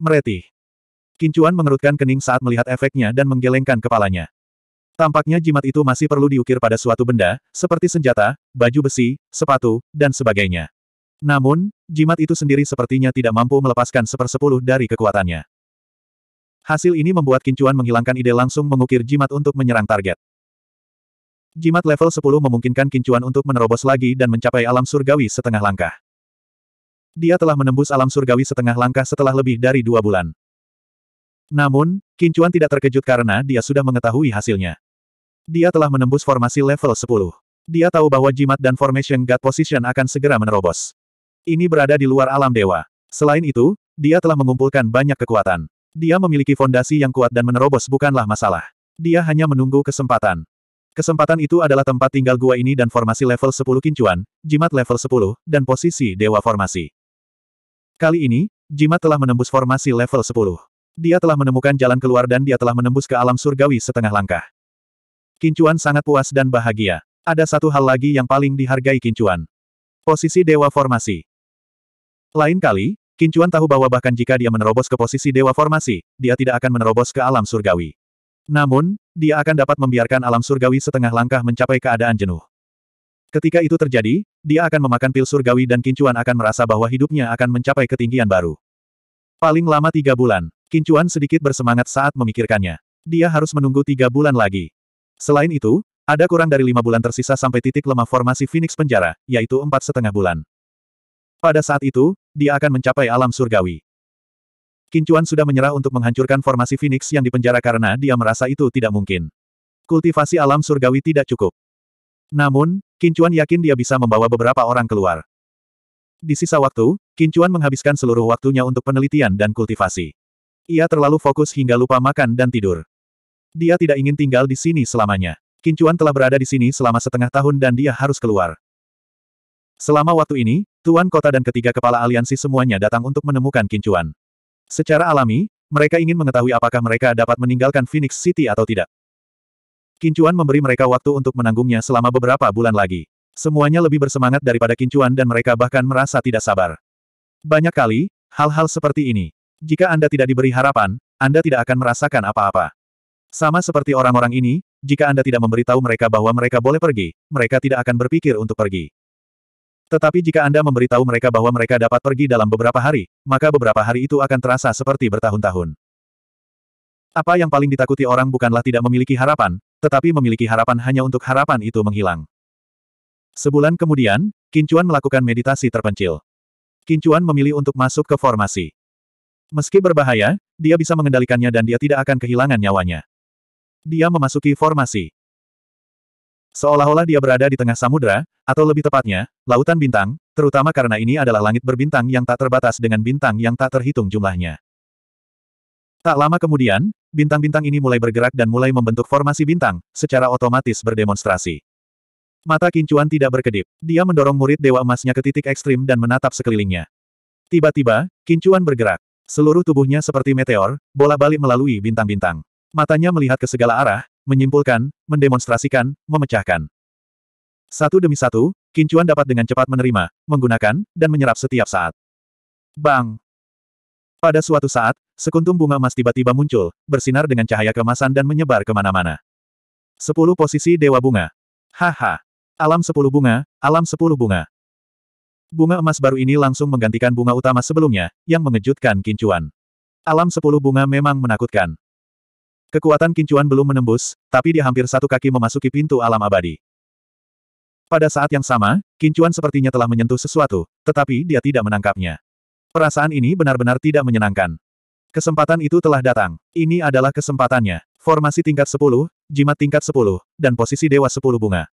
Meretih. Kincuan mengerutkan kening saat melihat efeknya dan menggelengkan kepalanya. Tampaknya jimat itu masih perlu diukir pada suatu benda, seperti senjata, baju besi, sepatu, dan sebagainya. Namun, jimat itu sendiri sepertinya tidak mampu melepaskan sepersepuluh dari kekuatannya. Hasil ini membuat Kincuan menghilangkan ide langsung mengukir jimat untuk menyerang target. Jimat level 10 memungkinkan Kincuan untuk menerobos lagi dan mencapai alam surgawi setengah langkah. Dia telah menembus alam surgawi setengah langkah setelah lebih dari dua bulan. Namun, Kincuan tidak terkejut karena dia sudah mengetahui hasilnya. Dia telah menembus formasi level 10. Dia tahu bahwa jimat dan formation God position akan segera menerobos. Ini berada di luar alam dewa. Selain itu, dia telah mengumpulkan banyak kekuatan. Dia memiliki fondasi yang kuat dan menerobos bukanlah masalah. Dia hanya menunggu kesempatan. Kesempatan itu adalah tempat tinggal gua ini dan formasi level 10 kincuan, jimat level 10, dan posisi dewa formasi. Kali ini, jimat telah menembus formasi level 10. Dia telah menemukan jalan keluar dan dia telah menembus ke alam surgawi setengah langkah. Kincuan sangat puas dan bahagia. Ada satu hal lagi yang paling dihargai kincuan. Posisi dewa formasi. Lain kali, Kincuan tahu bahwa bahkan jika dia menerobos ke posisi dewa formasi, dia tidak akan menerobos ke alam surgawi. Namun, dia akan dapat membiarkan alam surgawi setengah langkah mencapai keadaan jenuh. Ketika itu terjadi, dia akan memakan pil surgawi dan Kincuan akan merasa bahwa hidupnya akan mencapai ketinggian baru. Paling lama tiga bulan, Kincuan sedikit bersemangat saat memikirkannya. Dia harus menunggu tiga bulan lagi. Selain itu, ada kurang dari lima bulan tersisa sampai titik lemah formasi Phoenix penjara, yaitu empat setengah bulan. Pada saat itu, dia akan mencapai alam surgawi. Kincuan sudah menyerah untuk menghancurkan formasi Phoenix yang dipenjara karena dia merasa itu tidak mungkin. Kultivasi alam surgawi tidak cukup. Namun, Kincuan yakin dia bisa membawa beberapa orang keluar. Di sisa waktu, Kincuan menghabiskan seluruh waktunya untuk penelitian dan kultivasi. Ia terlalu fokus hingga lupa makan dan tidur. Dia tidak ingin tinggal di sini selamanya. Kincuan telah berada di sini selama setengah tahun dan dia harus keluar. Selama waktu ini, Tuan Kota dan ketiga kepala aliansi semuanya datang untuk menemukan Kincuan. Secara alami, mereka ingin mengetahui apakah mereka dapat meninggalkan Phoenix City atau tidak. Kincuan memberi mereka waktu untuk menanggungnya selama beberapa bulan lagi. Semuanya lebih bersemangat daripada Kincuan dan mereka bahkan merasa tidak sabar. Banyak kali, hal-hal seperti ini. Jika Anda tidak diberi harapan, Anda tidak akan merasakan apa-apa. Sama seperti orang-orang ini, jika Anda tidak memberitahu mereka bahwa mereka boleh pergi, mereka tidak akan berpikir untuk pergi. Tetapi jika Anda memberitahu mereka bahwa mereka dapat pergi dalam beberapa hari, maka beberapa hari itu akan terasa seperti bertahun-tahun. Apa yang paling ditakuti orang bukanlah tidak memiliki harapan, tetapi memiliki harapan hanya untuk harapan itu menghilang. Sebulan kemudian, Kincuan melakukan meditasi terpencil. Kincuan memilih untuk masuk ke formasi. Meski berbahaya, dia bisa mengendalikannya dan dia tidak akan kehilangan nyawanya. Dia memasuki formasi. Seolah-olah dia berada di tengah samudera, atau lebih tepatnya, lautan bintang, terutama karena ini adalah langit berbintang yang tak terbatas dengan bintang yang tak terhitung jumlahnya. Tak lama kemudian, bintang-bintang ini mulai bergerak dan mulai membentuk formasi bintang, secara otomatis berdemonstrasi. Mata Kincuan tidak berkedip. Dia mendorong murid dewa emasnya ke titik ekstrim dan menatap sekelilingnya. Tiba-tiba, Kincuan bergerak. Seluruh tubuhnya seperti meteor, bola balik melalui bintang-bintang. Matanya melihat ke segala arah, menyimpulkan, mendemonstrasikan, memecahkan. Satu demi satu, Kincuan dapat dengan cepat menerima, menggunakan, dan menyerap setiap saat. Bang! Pada suatu saat, sekuntum bunga emas tiba-tiba muncul, bersinar dengan cahaya kemasan dan menyebar kemana-mana. Sepuluh posisi Dewa Bunga. Haha! Alam sepuluh bunga, alam sepuluh bunga. Bunga emas baru ini langsung menggantikan bunga utama sebelumnya, yang mengejutkan Kincuan. Alam sepuluh bunga memang menakutkan. Kekuatan kincuan belum menembus, tapi dia hampir satu kaki memasuki pintu alam abadi. Pada saat yang sama, kincuan sepertinya telah menyentuh sesuatu, tetapi dia tidak menangkapnya. Perasaan ini benar-benar tidak menyenangkan. Kesempatan itu telah datang. Ini adalah kesempatannya. Formasi tingkat 10, jimat tingkat 10, dan posisi dewa 10 bunga.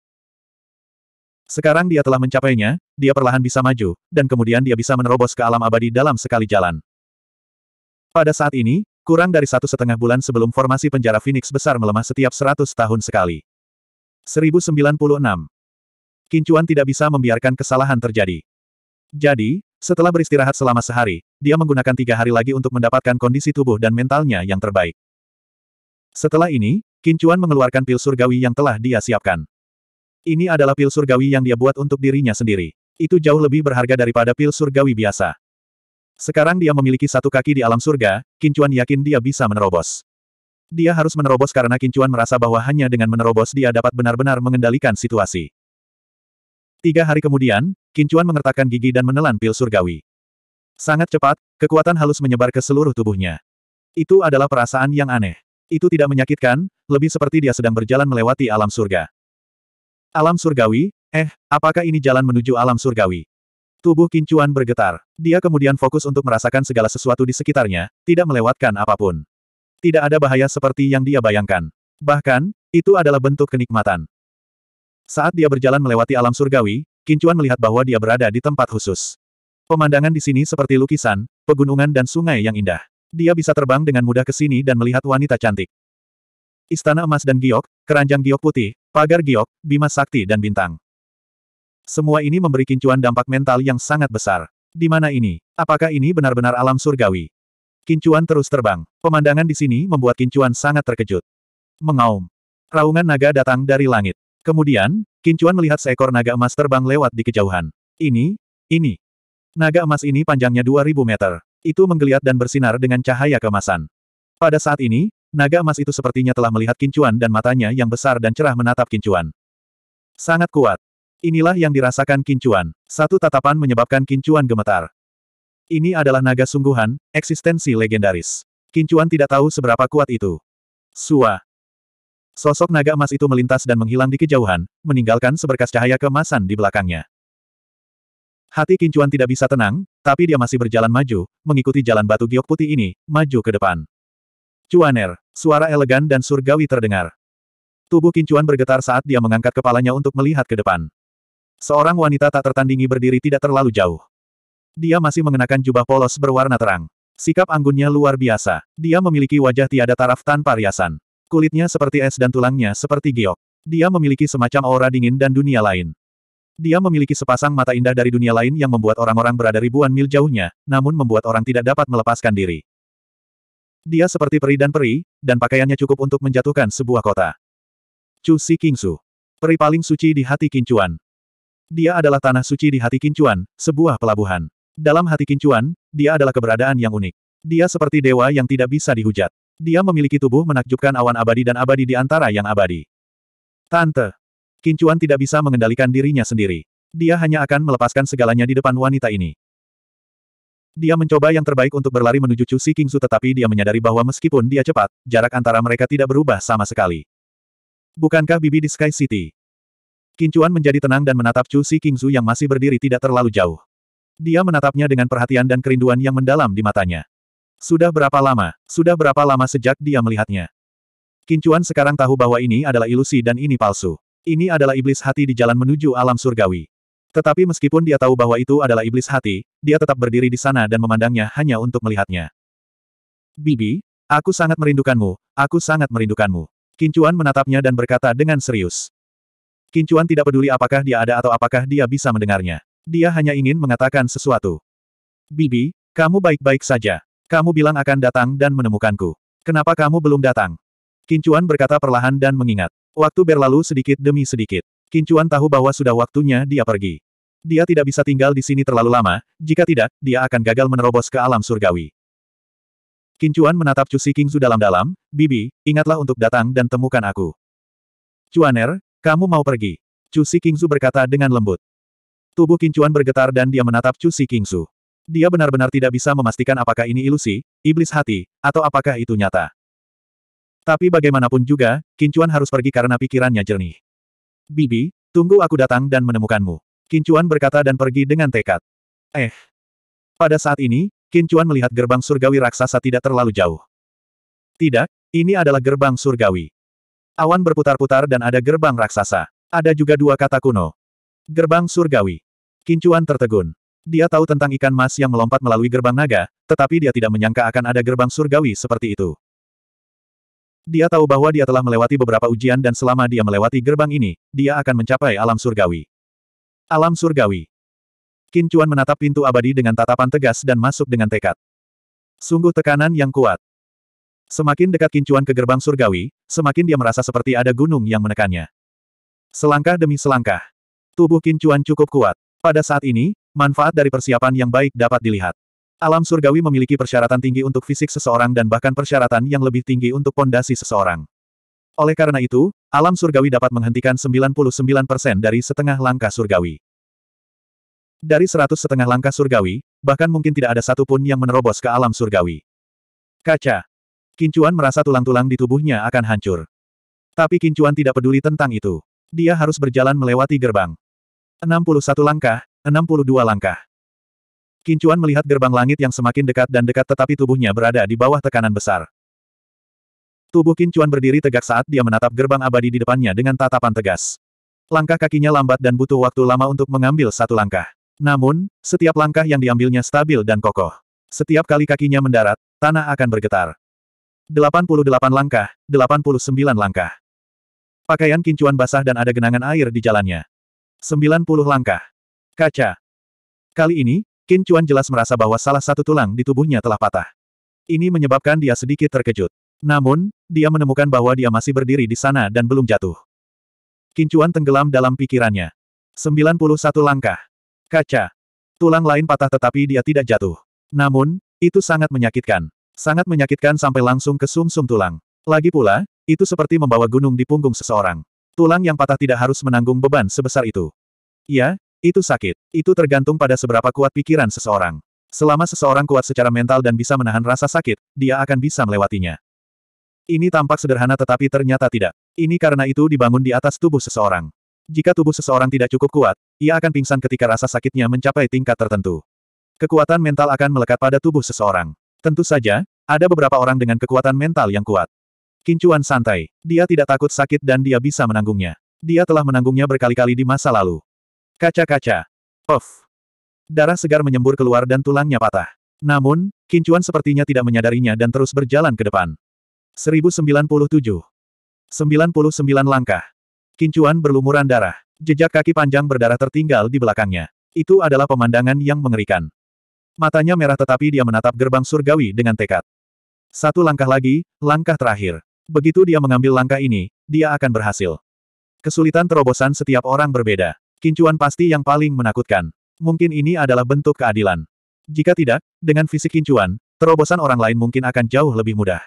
Sekarang dia telah mencapainya, dia perlahan bisa maju, dan kemudian dia bisa menerobos ke alam abadi dalam sekali jalan. Pada saat ini, Kurang dari satu setengah bulan sebelum formasi penjara Phoenix besar melemah setiap seratus tahun sekali. 1096. Kincuan tidak bisa membiarkan kesalahan terjadi. Jadi, setelah beristirahat selama sehari, dia menggunakan tiga hari lagi untuk mendapatkan kondisi tubuh dan mentalnya yang terbaik. Setelah ini, Kincuan mengeluarkan pil surgawi yang telah dia siapkan. Ini adalah pil surgawi yang dia buat untuk dirinya sendiri. Itu jauh lebih berharga daripada pil surgawi biasa. Sekarang dia memiliki satu kaki di alam surga, Kincuan yakin dia bisa menerobos. Dia harus menerobos karena Kincuan merasa bahwa hanya dengan menerobos dia dapat benar-benar mengendalikan situasi. Tiga hari kemudian, Kincuan mengertakkan gigi dan menelan pil surgawi. Sangat cepat, kekuatan halus menyebar ke seluruh tubuhnya. Itu adalah perasaan yang aneh. Itu tidak menyakitkan, lebih seperti dia sedang berjalan melewati alam surga. Alam surgawi? Eh, apakah ini jalan menuju alam surgawi? Tubuh Kincuan bergetar. Dia kemudian fokus untuk merasakan segala sesuatu di sekitarnya, tidak melewatkan apapun. Tidak ada bahaya seperti yang dia bayangkan. Bahkan, itu adalah bentuk kenikmatan. Saat dia berjalan melewati alam surgawi, Kincuan melihat bahwa dia berada di tempat khusus. Pemandangan di sini seperti lukisan, pegunungan dan sungai yang indah. Dia bisa terbang dengan mudah ke sini dan melihat wanita cantik. Istana emas dan giok, keranjang giok putih, pagar giok, bima sakti dan bintang. Semua ini memberi kincuan dampak mental yang sangat besar. Di mana ini? Apakah ini benar-benar alam surgawi? Kincuan terus terbang. Pemandangan di sini membuat kincuan sangat terkejut. Mengaum. Raungan naga datang dari langit. Kemudian, kincuan melihat seekor naga emas terbang lewat di kejauhan. Ini, ini. Naga emas ini panjangnya 2000 meter. Itu menggeliat dan bersinar dengan cahaya kemasan. Pada saat ini, naga emas itu sepertinya telah melihat kincuan dan matanya yang besar dan cerah menatap kincuan. Sangat kuat. Inilah yang dirasakan Kincuan. Satu tatapan menyebabkan Kincuan gemetar. Ini adalah naga sungguhan, eksistensi legendaris. Kincuan tidak tahu seberapa kuat itu. Sua. Sosok naga emas itu melintas dan menghilang di kejauhan, meninggalkan seberkas cahaya kemasan di belakangnya. Hati Kincuan tidak bisa tenang, tapi dia masih berjalan maju, mengikuti jalan batu giok putih ini, maju ke depan. Cuaner, suara elegan dan surgawi terdengar. Tubuh Kincuan bergetar saat dia mengangkat kepalanya untuk melihat ke depan. Seorang wanita tak tertandingi berdiri tidak terlalu jauh. Dia masih mengenakan jubah polos berwarna terang. Sikap anggunnya luar biasa. Dia memiliki wajah tiada taraf tanpa riasan. Kulitnya seperti es dan tulangnya seperti giok. Dia memiliki semacam aura dingin dan dunia lain. Dia memiliki sepasang mata indah dari dunia lain yang membuat orang-orang berada ribuan mil jauhnya, namun membuat orang tidak dapat melepaskan diri. Dia seperti peri dan peri, dan pakaiannya cukup untuk menjatuhkan sebuah kota. Chu Si Kingsu. Peri paling suci di hati Kincuan. Dia adalah tanah suci di hati Kincuan, sebuah pelabuhan. Dalam hati Kincuan, dia adalah keberadaan yang unik. Dia seperti dewa yang tidak bisa dihujat. Dia memiliki tubuh menakjubkan awan abadi dan abadi di antara yang abadi. Tante. Kincuan tidak bisa mengendalikan dirinya sendiri. Dia hanya akan melepaskan segalanya di depan wanita ini. Dia mencoba yang terbaik untuk berlari menuju Chu Si Kingsu tetapi dia menyadari bahwa meskipun dia cepat, jarak antara mereka tidak berubah sama sekali. Bukankah Bibi di Sky City? Kincuan menjadi tenang dan menatap Chu Si Kingzu yang masih berdiri tidak terlalu jauh. Dia menatapnya dengan perhatian dan kerinduan yang mendalam di matanya. Sudah berapa lama, sudah berapa lama sejak dia melihatnya. Kincuan sekarang tahu bahwa ini adalah ilusi dan ini palsu. Ini adalah iblis hati di jalan menuju alam surgawi. Tetapi meskipun dia tahu bahwa itu adalah iblis hati, dia tetap berdiri di sana dan memandangnya hanya untuk melihatnya. Bibi, aku sangat merindukanmu, aku sangat merindukanmu. Kincuan menatapnya dan berkata dengan serius. Kincuan tidak peduli apakah dia ada atau apakah dia bisa mendengarnya. Dia hanya ingin mengatakan sesuatu. Bibi, kamu baik-baik saja. Kamu bilang akan datang dan menemukanku. Kenapa kamu belum datang? Kincuan berkata perlahan dan mengingat. Waktu berlalu sedikit demi sedikit. Kincuan tahu bahwa sudah waktunya dia pergi. Dia tidak bisa tinggal di sini terlalu lama, jika tidak, dia akan gagal menerobos ke alam surgawi. Kincuan menatap Cusi Kingzu dalam-dalam, Bibi, ingatlah untuk datang dan temukan aku. Cuaner, kamu mau pergi? Chu Si Kingsu berkata dengan lembut. Tubuh Kincuan bergetar dan dia menatap Chu Si Kingsu. Dia benar-benar tidak bisa memastikan apakah ini ilusi, iblis hati, atau apakah itu nyata. Tapi bagaimanapun juga, Kincuan harus pergi karena pikirannya jernih. Bibi, tunggu aku datang dan menemukanmu. Kincuan berkata dan pergi dengan tekad. Eh. Pada saat ini, Kincuan melihat gerbang surgawi raksasa tidak terlalu jauh. Tidak, ini adalah gerbang surgawi. Awan berputar-putar dan ada gerbang raksasa. Ada juga dua kata kuno. Gerbang surgawi. Kincuan tertegun. Dia tahu tentang ikan mas yang melompat melalui gerbang naga, tetapi dia tidak menyangka akan ada gerbang surgawi seperti itu. Dia tahu bahwa dia telah melewati beberapa ujian dan selama dia melewati gerbang ini, dia akan mencapai alam surgawi. Alam surgawi. Kincuan menatap pintu abadi dengan tatapan tegas dan masuk dengan tekad. Sungguh tekanan yang kuat. Semakin dekat kincuan ke gerbang surgawi, semakin dia merasa seperti ada gunung yang menekannya. Selangkah demi selangkah. Tubuh kincuan cukup kuat. Pada saat ini, manfaat dari persiapan yang baik dapat dilihat. Alam surgawi memiliki persyaratan tinggi untuk fisik seseorang dan bahkan persyaratan yang lebih tinggi untuk pondasi seseorang. Oleh karena itu, alam surgawi dapat menghentikan 99% dari setengah langkah surgawi. Dari 100 setengah langkah surgawi, bahkan mungkin tidak ada satupun yang menerobos ke alam surgawi. Kaca, Kincuan merasa tulang-tulang di tubuhnya akan hancur. Tapi Kincuan tidak peduli tentang itu. Dia harus berjalan melewati gerbang. 61 langkah, 62 langkah. Kincuan melihat gerbang langit yang semakin dekat dan dekat tetapi tubuhnya berada di bawah tekanan besar. Tubuh Kincuan berdiri tegak saat dia menatap gerbang abadi di depannya dengan tatapan tegas. Langkah kakinya lambat dan butuh waktu lama untuk mengambil satu langkah. Namun, setiap langkah yang diambilnya stabil dan kokoh. Setiap kali kakinya mendarat, tanah akan bergetar. 88 langkah, 89 langkah. Pakaian kincuan basah dan ada genangan air di jalannya. 90 langkah. Kaca. Kali ini, Kincuan jelas merasa bahwa salah satu tulang di tubuhnya telah patah. Ini menyebabkan dia sedikit terkejut. Namun, dia menemukan bahwa dia masih berdiri di sana dan belum jatuh. Kincuan tenggelam dalam pikirannya. 91 langkah. Kaca. Tulang lain patah tetapi dia tidak jatuh. Namun, itu sangat menyakitkan. Sangat menyakitkan sampai langsung ke sumsum -sum tulang. Lagi pula, itu seperti membawa gunung di punggung seseorang. Tulang yang patah tidak harus menanggung beban sebesar itu. Ya, itu sakit. Itu tergantung pada seberapa kuat pikiran seseorang. Selama seseorang kuat secara mental dan bisa menahan rasa sakit, dia akan bisa melewatinya. Ini tampak sederhana tetapi ternyata tidak. Ini karena itu dibangun di atas tubuh seseorang. Jika tubuh seseorang tidak cukup kuat, ia akan pingsan ketika rasa sakitnya mencapai tingkat tertentu. Kekuatan mental akan melekat pada tubuh seseorang. Tentu saja, ada beberapa orang dengan kekuatan mental yang kuat. Kincuan santai. Dia tidak takut sakit dan dia bisa menanggungnya. Dia telah menanggungnya berkali-kali di masa lalu. Kaca-kaca. Puff. Darah segar menyembur keluar dan tulangnya patah. Namun, Kincuan sepertinya tidak menyadarinya dan terus berjalan ke depan. 1097. 99 langkah. Kincuan berlumuran darah. Jejak kaki panjang berdarah tertinggal di belakangnya. Itu adalah pemandangan yang mengerikan. Matanya merah tetapi dia menatap gerbang surgawi dengan tekad. Satu langkah lagi, langkah terakhir. Begitu dia mengambil langkah ini, dia akan berhasil. Kesulitan terobosan setiap orang berbeda. Kincuan pasti yang paling menakutkan. Mungkin ini adalah bentuk keadilan. Jika tidak, dengan fisik kincuan, terobosan orang lain mungkin akan jauh lebih mudah.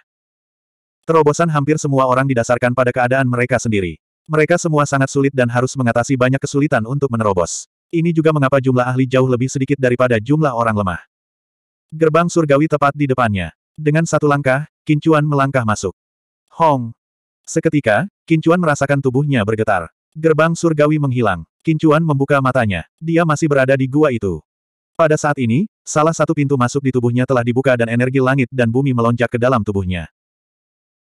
Terobosan hampir semua orang didasarkan pada keadaan mereka sendiri. Mereka semua sangat sulit dan harus mengatasi banyak kesulitan untuk menerobos. Ini juga mengapa jumlah ahli jauh lebih sedikit daripada jumlah orang lemah. Gerbang surgawi tepat di depannya. Dengan satu langkah, Kincuan melangkah masuk. Hong! Seketika, Kincuan merasakan tubuhnya bergetar. Gerbang surgawi menghilang. Kincuan membuka matanya. Dia masih berada di gua itu. Pada saat ini, salah satu pintu masuk di tubuhnya telah dibuka dan energi langit dan bumi melonjak ke dalam tubuhnya.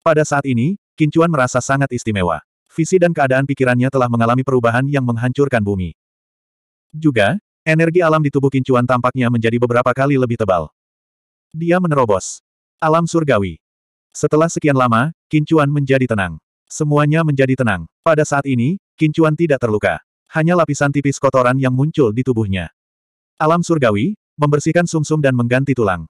Pada saat ini, Kincuan merasa sangat istimewa. Visi dan keadaan pikirannya telah mengalami perubahan yang menghancurkan bumi. Juga, energi alam di tubuh kincuan tampaknya menjadi beberapa kali lebih tebal. Dia menerobos. Alam surgawi. Setelah sekian lama, kincuan menjadi tenang. Semuanya menjadi tenang. Pada saat ini, kincuan tidak terluka. Hanya lapisan tipis kotoran yang muncul di tubuhnya. Alam surgawi, membersihkan sumsum -sum dan mengganti tulang.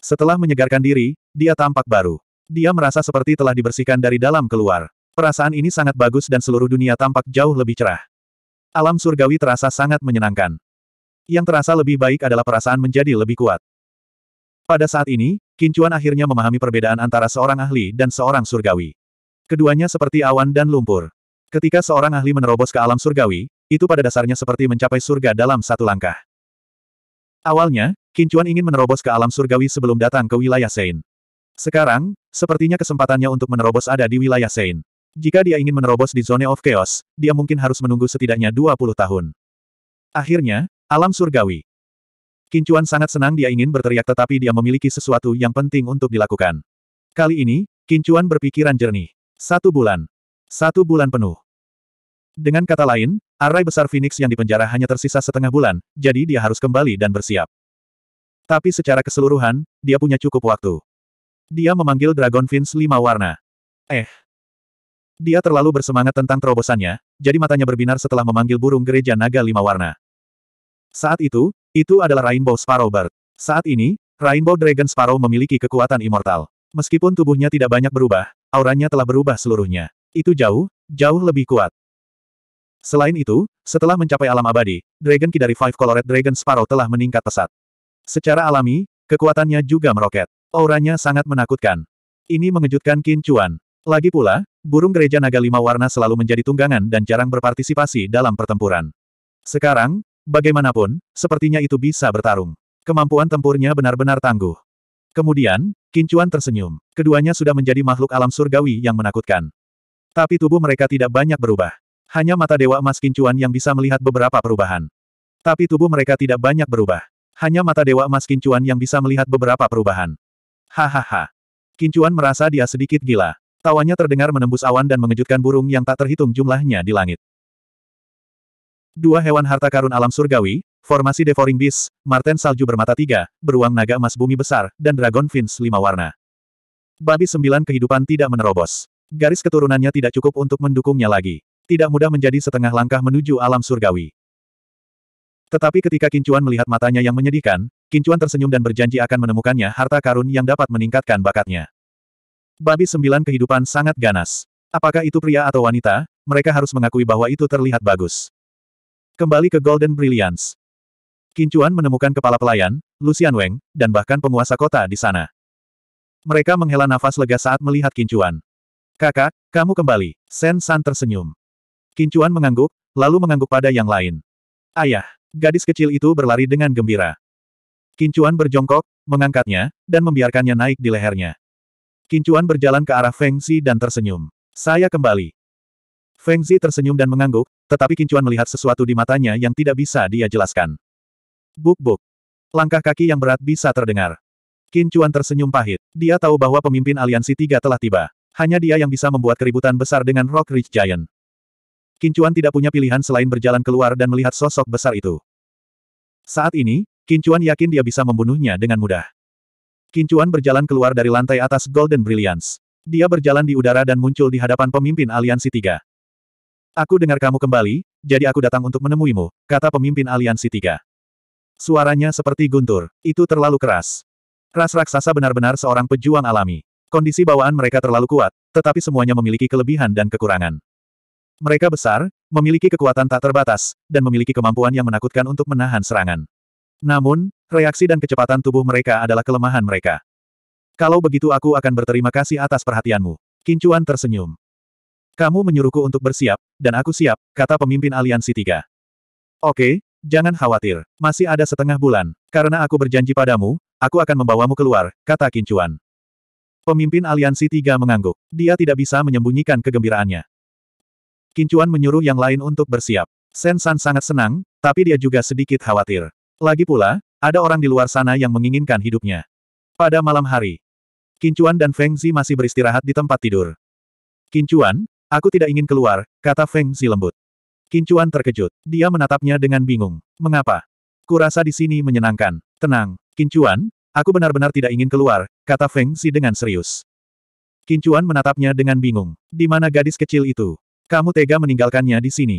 Setelah menyegarkan diri, dia tampak baru. Dia merasa seperti telah dibersihkan dari dalam keluar. Perasaan ini sangat bagus dan seluruh dunia tampak jauh lebih cerah. Alam surgawi terasa sangat menyenangkan. Yang terasa lebih baik adalah perasaan menjadi lebih kuat. Pada saat ini, Kincuan akhirnya memahami perbedaan antara seorang ahli dan seorang surgawi. Keduanya seperti awan dan lumpur. Ketika seorang ahli menerobos ke alam surgawi, itu pada dasarnya seperti mencapai surga dalam satu langkah. Awalnya, Kincuan ingin menerobos ke alam surgawi sebelum datang ke wilayah Sein. Sekarang, sepertinya kesempatannya untuk menerobos ada di wilayah Sein. Jika dia ingin menerobos di Zone of Chaos, dia mungkin harus menunggu setidaknya 20 tahun. Akhirnya, alam surgawi. Kincuan sangat senang dia ingin berteriak tetapi dia memiliki sesuatu yang penting untuk dilakukan. Kali ini, Kincuan berpikiran jernih. Satu bulan. Satu bulan penuh. Dengan kata lain, arai besar Phoenix yang dipenjara hanya tersisa setengah bulan, jadi dia harus kembali dan bersiap. Tapi secara keseluruhan, dia punya cukup waktu. Dia memanggil Dragon Fins lima warna. Eh, dia terlalu bersemangat tentang terobosannya, jadi matanya berbinar setelah memanggil burung gereja naga lima warna. Saat itu, itu adalah Rainbow Sparrow Bird. Saat ini, Rainbow Dragon Sparrow memiliki kekuatan immortal. Meskipun tubuhnya tidak banyak berubah, auranya telah berubah seluruhnya. Itu jauh, jauh lebih kuat. Selain itu, setelah mencapai alam abadi, Dragon Ki dari Five Colored Dragon Sparrow telah meningkat pesat. Secara alami, kekuatannya juga meroket. Auranya sangat menakutkan. Ini mengejutkan Qin Chuan. Lagi pula, burung gereja naga lima warna selalu menjadi tunggangan dan jarang berpartisipasi dalam pertempuran. Sekarang, bagaimanapun, sepertinya itu bisa bertarung. Kemampuan tempurnya benar-benar tangguh. Kemudian, Kincuan tersenyum. Keduanya sudah menjadi makhluk alam surgawi yang menakutkan. Tapi tubuh mereka tidak banyak berubah. Hanya mata Dewa Emas Kincuan yang bisa melihat beberapa perubahan. Tapi tubuh mereka tidak banyak berubah. Hanya mata Dewa Emas Kincuan yang bisa melihat beberapa perubahan. Hahaha. Kincuan merasa dia sedikit gila. Tawanya terdengar menembus awan dan mengejutkan burung yang tak terhitung jumlahnya di langit. Dua hewan harta karun alam surgawi, formasi devouring beast, marten salju bermata tiga, beruang naga emas bumi besar, dan dragon fins lima warna. Babi sembilan kehidupan tidak menerobos. Garis keturunannya tidak cukup untuk mendukungnya lagi. Tidak mudah menjadi setengah langkah menuju alam surgawi. Tetapi ketika Kincuan melihat matanya yang menyedihkan, Kincuan tersenyum dan berjanji akan menemukannya harta karun yang dapat meningkatkan bakatnya. Babi sembilan kehidupan sangat ganas. Apakah itu pria atau wanita, mereka harus mengakui bahwa itu terlihat bagus. Kembali ke Golden Brilliance. Kincuan menemukan kepala pelayan, Lucian Weng, dan bahkan penguasa kota di sana. Mereka menghela nafas lega saat melihat Kincuan. Kakak, kamu kembali. Sen San tersenyum. Kincuan mengangguk, lalu mengangguk pada yang lain. Ayah, gadis kecil itu berlari dengan gembira. Kincuan berjongkok, mengangkatnya, dan membiarkannya naik di lehernya. Kincuan berjalan ke arah Feng Zi dan tersenyum. Saya kembali. Feng Zi tersenyum dan mengangguk, tetapi Kincuan melihat sesuatu di matanya yang tidak bisa dia jelaskan. Buk-buk. Langkah kaki yang berat bisa terdengar. Kincuan tersenyum pahit. Dia tahu bahwa pemimpin aliansi tiga telah tiba. Hanya dia yang bisa membuat keributan besar dengan Rock Ridge Giant. Kincuan tidak punya pilihan selain berjalan keluar dan melihat sosok besar itu. Saat ini, Kincuan yakin dia bisa membunuhnya dengan mudah. Kincuan berjalan keluar dari lantai atas Golden Brilliance. Dia berjalan di udara dan muncul di hadapan pemimpin Aliansi Tiga. Aku dengar kamu kembali, jadi aku datang untuk menemuimu, kata pemimpin Aliansi Tiga. Suaranya seperti guntur, itu terlalu keras. Ras raksasa benar-benar seorang pejuang alami. Kondisi bawaan mereka terlalu kuat, tetapi semuanya memiliki kelebihan dan kekurangan. Mereka besar, memiliki kekuatan tak terbatas, dan memiliki kemampuan yang menakutkan untuk menahan serangan. Namun, reaksi dan kecepatan tubuh mereka adalah kelemahan mereka. Kalau begitu aku akan berterima kasih atas perhatianmu. Kincuan tersenyum. Kamu menyuruhku untuk bersiap, dan aku siap, kata pemimpin aliansi tiga. Oke, jangan khawatir, masih ada setengah bulan. Karena aku berjanji padamu, aku akan membawamu keluar, kata Kincuan. Pemimpin aliansi tiga mengangguk. Dia tidak bisa menyembunyikan kegembiraannya. Kincuan menyuruh yang lain untuk bersiap. Sen San sangat senang, tapi dia juga sedikit khawatir. Lagi pula, ada orang di luar sana yang menginginkan hidupnya. Pada malam hari, Kincuan dan Feng Zi masih beristirahat di tempat tidur. Kincuan, aku tidak ingin keluar, kata Feng Zi lembut. Kincuan terkejut. Dia menatapnya dengan bingung. Mengapa? Kurasa di sini menyenangkan. Tenang, Kincuan, aku benar-benar tidak ingin keluar, kata Feng Zi dengan serius. Kincuan menatapnya dengan bingung. Di mana gadis kecil itu? Kamu tega meninggalkannya di sini.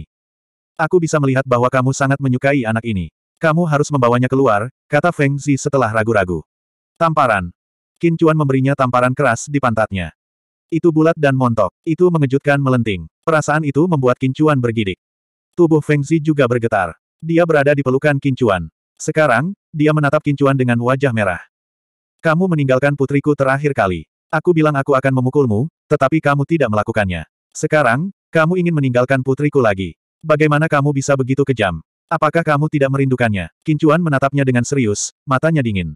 Aku bisa melihat bahwa kamu sangat menyukai anak ini. Kamu harus membawanya keluar, kata Feng Zi setelah ragu-ragu. Tamparan. Qin Chuan memberinya tamparan keras di pantatnya. Itu bulat dan montok. Itu mengejutkan melenting. Perasaan itu membuat Qin Chuan bergidik. Tubuh Feng Zi juga bergetar. Dia berada di pelukan Qin Chuan. Sekarang, dia menatap Qin Chuan dengan wajah merah. Kamu meninggalkan putriku terakhir kali. Aku bilang aku akan memukulmu, tetapi kamu tidak melakukannya. Sekarang, kamu ingin meninggalkan putriku lagi. Bagaimana kamu bisa begitu kejam? Apakah kamu tidak merindukannya? Kincuan menatapnya dengan serius, matanya dingin.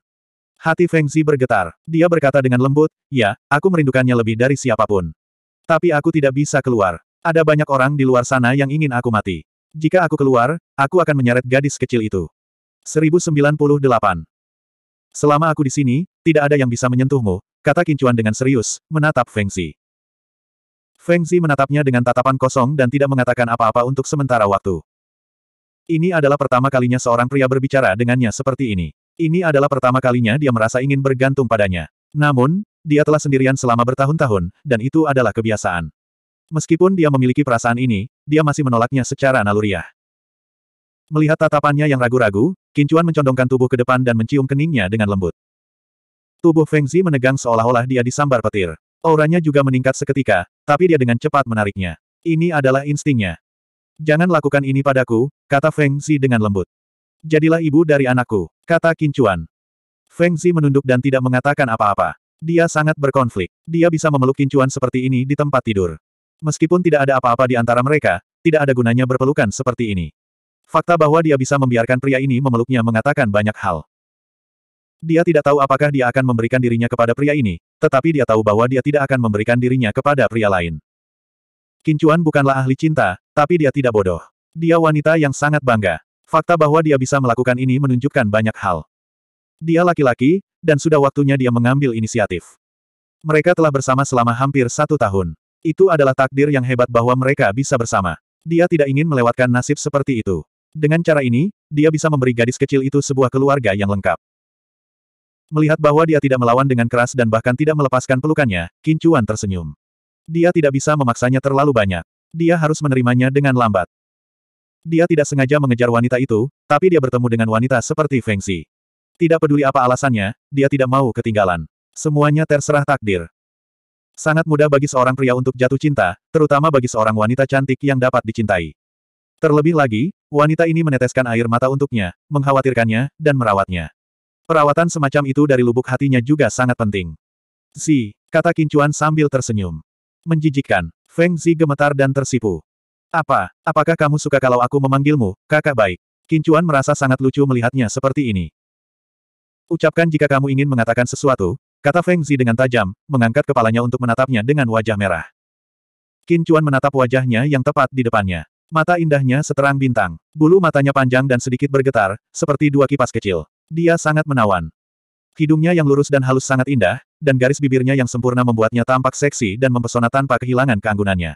Hati Feng Zi bergetar. Dia berkata dengan lembut, ya, aku merindukannya lebih dari siapapun. Tapi aku tidak bisa keluar. Ada banyak orang di luar sana yang ingin aku mati. Jika aku keluar, aku akan menyeret gadis kecil itu. 1098. Selama aku di sini, tidak ada yang bisa menyentuhmu, kata Kincuan dengan serius, menatap Feng Zi. Feng Zi menatapnya dengan tatapan kosong dan tidak mengatakan apa-apa untuk sementara waktu. Ini adalah pertama kalinya seorang pria berbicara dengannya seperti ini. Ini adalah pertama kalinya dia merasa ingin bergantung padanya. Namun, dia telah sendirian selama bertahun-tahun, dan itu adalah kebiasaan. Meskipun dia memiliki perasaan ini, dia masih menolaknya secara naluriah. Melihat tatapannya yang ragu-ragu, Kincuan mencondongkan tubuh ke depan dan mencium keningnya dengan lembut. Tubuh Feng Zi menegang seolah-olah dia disambar petir. Auranya juga meningkat seketika, tapi dia dengan cepat menariknya. Ini adalah instingnya. Jangan lakukan ini padaku, kata Feng Xi dengan lembut. Jadilah ibu dari anakku, kata Kincuan. Feng Xi menunduk dan tidak mengatakan apa-apa. Dia sangat berkonflik. Dia bisa memeluk Kincuan seperti ini di tempat tidur. Meskipun tidak ada apa-apa di antara mereka, tidak ada gunanya berpelukan seperti ini. Fakta bahwa dia bisa membiarkan pria ini memeluknya mengatakan banyak hal. Dia tidak tahu apakah dia akan memberikan dirinya kepada pria ini, tetapi dia tahu bahwa dia tidak akan memberikan dirinya kepada pria lain. Kincuan bukanlah ahli cinta, tapi dia tidak bodoh. Dia wanita yang sangat bangga. Fakta bahwa dia bisa melakukan ini menunjukkan banyak hal. Dia laki-laki, dan sudah waktunya dia mengambil inisiatif. Mereka telah bersama selama hampir satu tahun. Itu adalah takdir yang hebat bahwa mereka bisa bersama. Dia tidak ingin melewatkan nasib seperti itu. Dengan cara ini, dia bisa memberi gadis kecil itu sebuah keluarga yang lengkap. Melihat bahwa dia tidak melawan dengan keras dan bahkan tidak melepaskan pelukannya, Kincuan tersenyum. Dia tidak bisa memaksanya terlalu banyak. Dia harus menerimanya dengan lambat. Dia tidak sengaja mengejar wanita itu, tapi dia bertemu dengan wanita seperti Feng Xi. Tidak peduli apa alasannya, dia tidak mau ketinggalan. Semuanya terserah takdir. Sangat mudah bagi seorang pria untuk jatuh cinta, terutama bagi seorang wanita cantik yang dapat dicintai. Terlebih lagi, wanita ini meneteskan air mata untuknya, mengkhawatirkannya, dan merawatnya. Perawatan semacam itu dari lubuk hatinya juga sangat penting. Si, kata Kincuan sambil tersenyum. Menjijikkan. Feng Zi gemetar dan tersipu. Apa? Apakah kamu suka kalau aku memanggilmu, kakak baik? Kincuan merasa sangat lucu melihatnya seperti ini. Ucapkan jika kamu ingin mengatakan sesuatu, kata Feng Zi dengan tajam, mengangkat kepalanya untuk menatapnya dengan wajah merah. Kincuan menatap wajahnya yang tepat di depannya. Mata indahnya seterang bintang. Bulu matanya panjang dan sedikit bergetar, seperti dua kipas kecil. Dia sangat menawan. Hidungnya yang lurus dan halus sangat indah, dan garis bibirnya yang sempurna membuatnya tampak seksi dan mempesona tanpa kehilangan keanggunannya.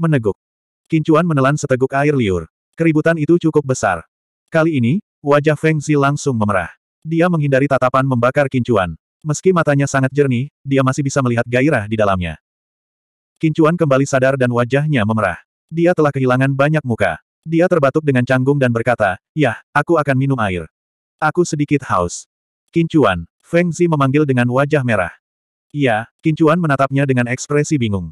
Meneguk. Kincuan menelan seteguk air liur. Keributan itu cukup besar. Kali ini, wajah Feng Zi langsung memerah. Dia menghindari tatapan membakar Kincuan. Meski matanya sangat jernih, dia masih bisa melihat gairah di dalamnya. Kincuan kembali sadar dan wajahnya memerah. Dia telah kehilangan banyak muka. Dia terbatuk dengan canggung dan berkata, Yah, aku akan minum air. Aku sedikit haus. Kincuan. Feng Zi memanggil dengan wajah merah. Iya, Kincuan menatapnya dengan ekspresi bingung.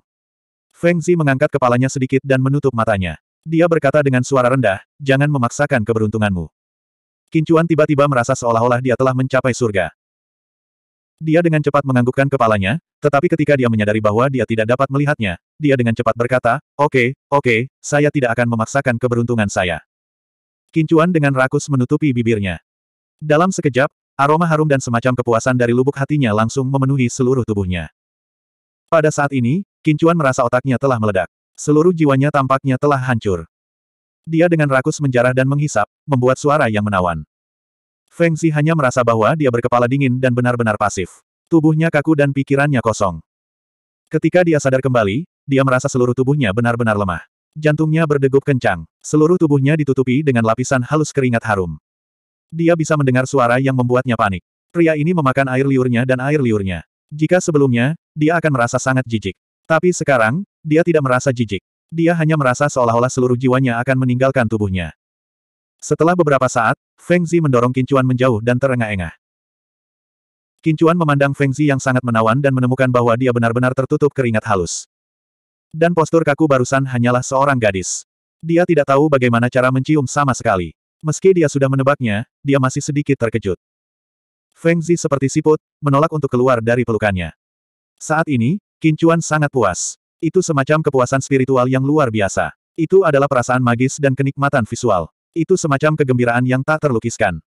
Feng Zi mengangkat kepalanya sedikit dan menutup matanya. Dia berkata dengan suara rendah, jangan memaksakan keberuntunganmu. Kincuan tiba-tiba merasa seolah-olah dia telah mencapai surga. Dia dengan cepat menganggukkan kepalanya, tetapi ketika dia menyadari bahwa dia tidak dapat melihatnya, dia dengan cepat berkata, oke, okay, oke, okay, saya tidak akan memaksakan keberuntungan saya. Kincuan dengan rakus menutupi bibirnya. Dalam sekejap, Aroma harum dan semacam kepuasan dari lubuk hatinya langsung memenuhi seluruh tubuhnya. Pada saat ini, Kincuan merasa otaknya telah meledak. Seluruh jiwanya tampaknya telah hancur. Dia dengan rakus menjarah dan menghisap, membuat suara yang menawan. Feng Xi hanya merasa bahwa dia berkepala dingin dan benar-benar pasif. Tubuhnya kaku dan pikirannya kosong. Ketika dia sadar kembali, dia merasa seluruh tubuhnya benar-benar lemah. Jantungnya berdegup kencang, seluruh tubuhnya ditutupi dengan lapisan halus keringat harum. Dia bisa mendengar suara yang membuatnya panik. Pria ini memakan air liurnya dan air liurnya. Jika sebelumnya, dia akan merasa sangat jijik. Tapi sekarang, dia tidak merasa jijik. Dia hanya merasa seolah-olah seluruh jiwanya akan meninggalkan tubuhnya. Setelah beberapa saat, Feng Zi mendorong Kincuan menjauh dan terengah-engah. Kincuan memandang Feng Zi yang sangat menawan dan menemukan bahwa dia benar-benar tertutup keringat halus. Dan postur kaku barusan hanyalah seorang gadis. Dia tidak tahu bagaimana cara mencium sama sekali. Meski dia sudah menebaknya, dia masih sedikit terkejut. Feng Zi seperti siput, menolak untuk keluar dari pelukannya. Saat ini, Kincuan sangat puas. Itu semacam kepuasan spiritual yang luar biasa. Itu adalah perasaan magis dan kenikmatan visual. Itu semacam kegembiraan yang tak terlukiskan.